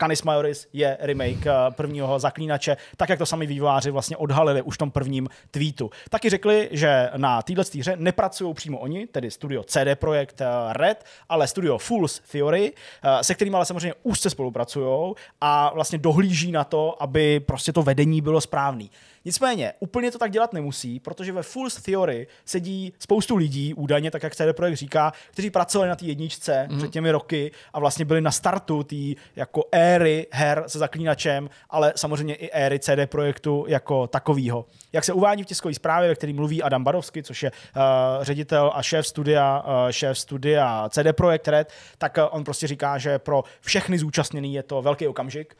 Canis Majoris je remake eh, prvního zaklínače, tak jak to sami výváři vlastně odhalili už v tom prvním tweetu. Taky řekli, že na této hře nepracují přímo oni, tedy studio CD Projekt eh, Red, ale studio Fools Theory, eh, se kterým ale samozřejmě úzce spolupracují a vlastně dohlíží na to, aby prostě to vedení bylo správný. Nicméně, úplně to tak dělat nemusí, protože ve Fool's Theory sedí spoustu lidí, údajně, tak jak CD Projekt říká, kteří pracovali na té jedničce mm-hmm. před těmi roky a vlastně byli na startu té jako éry her se zaklínačem, ale samozřejmě i éry CD Projektu jako takovýho. Jak se uvádí v tiskové zprávě, ve které mluví Adam Barovsky, což je uh, ředitel a šéf studia, uh, šéf studia CD Projekt Red, tak uh, on prostě říká, že pro všechny zúčastněný je to velký okamžik.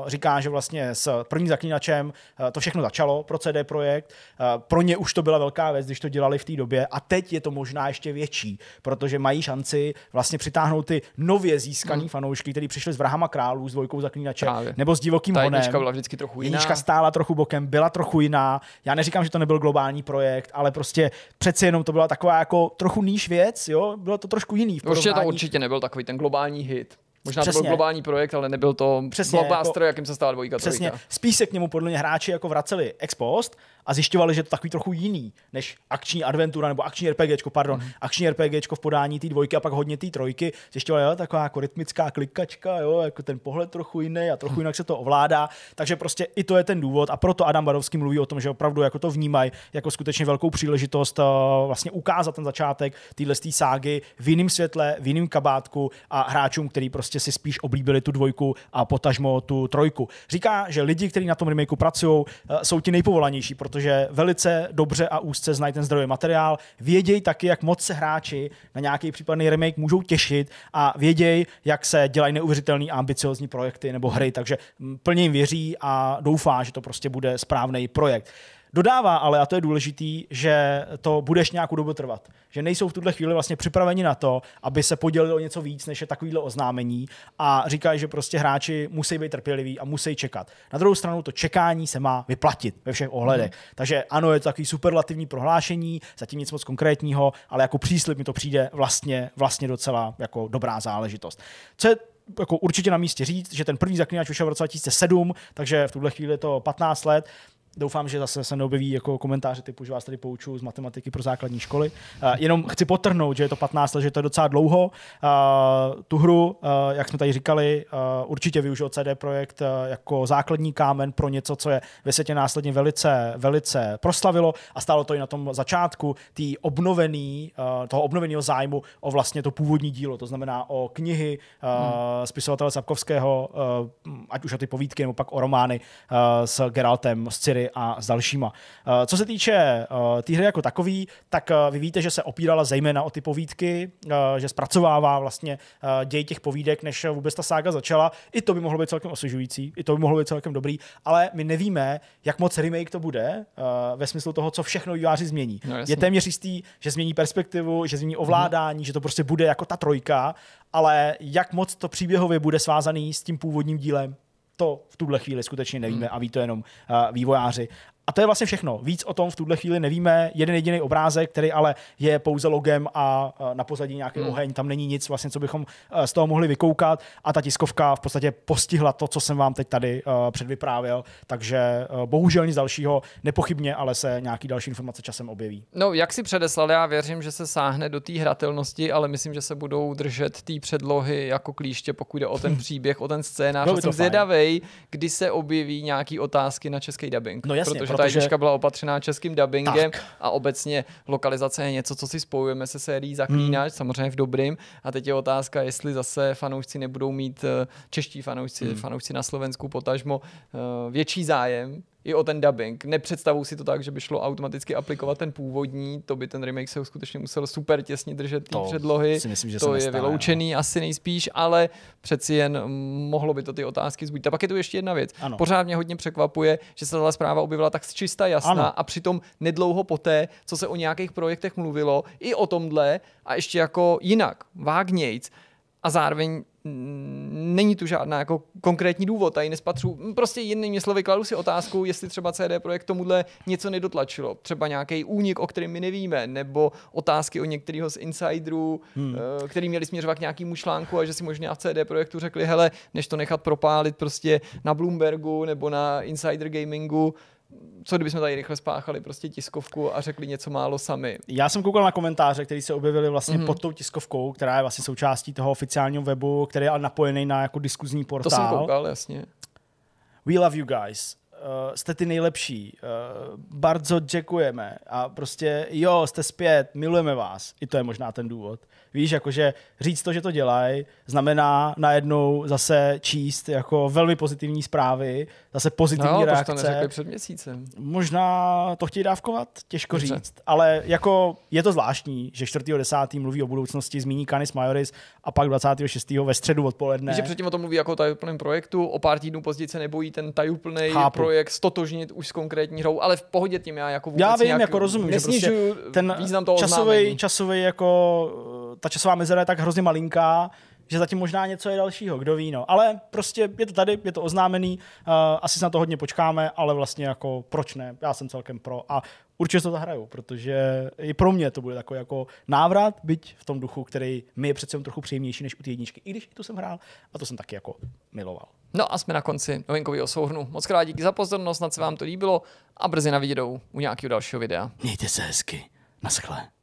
Uh, říká, že vlastně s prvním zaklínačem uh, to všechno začalo pro CD Projekt. Uh, pro ně už to byla velká věc, když to dělali v té době a teď je to možná ještě větší, protože mají šanci vlastně přitáhnout ty nově získané hmm. fanoušky, kteří přišli s vrahama králů, s dvojkou zaklínače Právě. nebo s divokým Ta honem. byla vždycky trochu jiná. Jednička stála trochu bokem, byla trochu jiná, já neříkám, že to nebyl globální projekt, ale prostě přeci jenom to byla taková jako trochu níž věc, jo, bylo to trošku jiný. No, určitě to určitě nebyl takový ten globální hit. Možná Přesně. to byl globální projekt, ale nebyl to Přesně, blockbuster, jako, jakým se stala dvojka, Přesně, trojka. spíš se k němu podle mě hráči jako vraceli ex post a zjišťovali, že je to takový trochu jiný než akční adventura nebo akční RPG. pardon, mm. akční RPG v podání té dvojky a pak hodně té trojky. Zjišťovali, jo, taková jako rytmická klikačka, jo, jako ten pohled trochu jiný a trochu mhm. jinak se to ovládá. Takže prostě i to je ten důvod a proto Adam Barovský mluví o tom, že opravdu jako to vnímají jako skutečně velkou příležitost uh, vlastně ukázat ten začátek téhle ságy v jiném světle, v jiném kabátku a hráčům, který prostě prostě si spíš oblíbili tu dvojku a potažmo tu trojku. Říká, že lidi, kteří na tom remakeu pracují, eh, jsou ti nejpovolanější, protože velice dobře a úzce znají ten zdrojový materiál, vědějí taky, jak moc se hráči na nějaký případný remake můžou těšit a vědějí, jak se dělají neuvěřitelné a ambiciozní projekty nebo hry, takže mm, plně jim věří a doufá, že to prostě bude správný projekt. Dodává ale, a to je důležitý, že to budeš nějakou dobu trvat. Že nejsou v tuhle chvíli vlastně připraveni na to, aby se podělili o něco víc, než je takovýhle oznámení a říkají, že prostě hráči musí být trpěliví a musí čekat. Na druhou stranu to čekání se má vyplatit ve všech ohledech. Mm. Takže ano, je to takový superlativní prohlášení, zatím nic moc konkrétního, ale jako příslip mi to přijde vlastně, vlastně docela jako dobrá záležitost. Co je jako určitě na místě říct, že ten první zaklínač vyšel v roce 2007, takže v tuhle chvíli je to 15 let, Doufám, že zase se neobjeví jako komentáře typu, že vás tady poučuju z matematiky pro základní školy. Uh, jenom chci potrhnout, že je to 15 let, že to je docela dlouho. Uh, tu hru, uh, jak jsme tady říkali, uh, určitě využil CD Projekt uh, jako základní kámen pro něco, co je ve světě následně velice, velice proslavilo a stálo to i na tom začátku tý obnovený, uh, toho obnoveného zájmu o vlastně to původní dílo, to znamená o knihy uh, hmm. spisovatele Sapkovského, uh, ať už o ty povídky, nebo pak o romány uh, s Geraltem z Ciri a s dalšíma. Eh, co se týče eh, té hry jako takový, tak eh, vy víte, že se opírala zejména o ty povídky, že zpracovává vlastně děj těch povídek, než vůbec ta sága začala. I to by mohlo být celkem osvěžující, i to by mohlo být celkem dobrý, ale my nevíme, jak moc remake to bude ve smyslu toho, co všechno výváři změní. No, Je téměř jistý, že změní perspektivu, že změní ovládání, mm. že to prostě bude jako ta trojka, ale jak moc to příběhově bude svázaný s tím původním dílem, to v tuhle chvíli skutečně nevíme hmm. a ví to jenom eh, vývojáři. A to je vlastně všechno. Víc o tom v tuhle chvíli nevíme. Jeden jediný obrázek, který ale je pouze logem a na pozadí nějaký hmm. oheň, tam není nic, vlastně, co bychom e, z toho mohli vykoukat. A ta tiskovka v podstatě postihla to, co jsem vám teď tady e, předvyprávěl. Takže e, bohužel nic dalšího, nepochybně, ale se nějaký další informace časem objeví. No, jak si předeslal, já věřím, že se sáhne do té hratelnosti, ale myslím, že se budou držet té předlohy jako klíště, pokud jde o ten příběh, o ten scénář. Jsem zvědavý, kdy se objeví nějaké otázky na český dubbing. No jasně, protože ta jednička byla opatřená českým dubbingem tak. a obecně lokalizace je něco, co si spojujeme se sérií Zaklínač, hmm. samozřejmě v dobrým. A teď je otázka, jestli zase fanoušci nebudou mít eh, čeští fanoušci, hmm. fanoušci na Slovensku potažmo eh, větší zájem i o ten dubbing. Nepředstavuju si to tak, že by šlo automaticky aplikovat ten původní, to by ten remake se skutečně musel super těsně držet ty předlohy. Si myslím, že to je nestane, vyloučený no. asi nejspíš, ale přeci jen mohlo by to ty otázky zbudit. A pak je tu ještě jedna věc. Ano. Pořád mě hodně překvapuje, že se tato zpráva objevila tak čistá, jasná ano. a přitom nedlouho poté, co se o nějakých projektech mluvilo, i o tomhle a ještě jako jinak, vágnějc. A zároveň není tu žádná jako konkrétní důvod a nespatřu. Prostě jinými slovy kladu si otázku, jestli třeba CD Projekt tomuhle něco nedotlačilo. Třeba nějaký únik, o kterém my nevíme, nebo otázky o některého z insiderů, hmm. Eh, který měli směřovat k nějakému článku a že si možná v CD Projektu řekli, hele, než to nechat propálit prostě na Bloombergu nebo na Insider Gamingu, co kdybychom tady rychle spáchali prostě tiskovku a řekli něco málo sami. Já jsem koukal na komentáře, které se objevily vlastně mm-hmm. pod tou tiskovkou, která je vlastně součástí toho oficiálního webu, který je napojený na jako diskuzní portál. To jsem koukal, jasně. We love you guys. Uh, jste ty nejlepší, uh, bardzo děkujeme a prostě jo, jste zpět, milujeme vás. I to je možná ten důvod. Víš, jakože říct to, že to dělají, znamená najednou zase číst jako velmi pozitivní zprávy, zase pozitivní no, reakce. No, to před měsícem. Možná to chtějí dávkovat, těžko Dobře. říct, ale jako je to zvláštní, že 4.10. mluví o budoucnosti, zmíní Canis Majoris a pak 26. ve středu odpoledne. Víš, že předtím o tom mluví jako o tajuplném projektu, o pár týdnů později se nebojí ten tajuplný projekt stotožnit už s konkrétní hrou, ale v pohodě tím já jako vůbec Já vím, nějak jako rozumím, že prostě ten toho časový, časový jako ta časová mizera je tak hrozně malinká, že zatím možná něco je dalšího, kdo ví, no. Ale prostě je to tady, je to oznámený, uh, asi se na to hodně počkáme, ale vlastně jako proč ne, já jsem celkem pro a určitě to zahraju, protože i pro mě to bude takový jako návrat, byť v tom duchu, který mi je přece trochu příjemnější než u té jedničky, i když i tu jsem hrál a to jsem taky jako miloval. No a jsme na konci novinkového souhrnu. Moc krát díky za pozornost, snad se vám to líbilo a brzy na viděnou u nějakého dalšího videa. Mějte se hezky, naschle.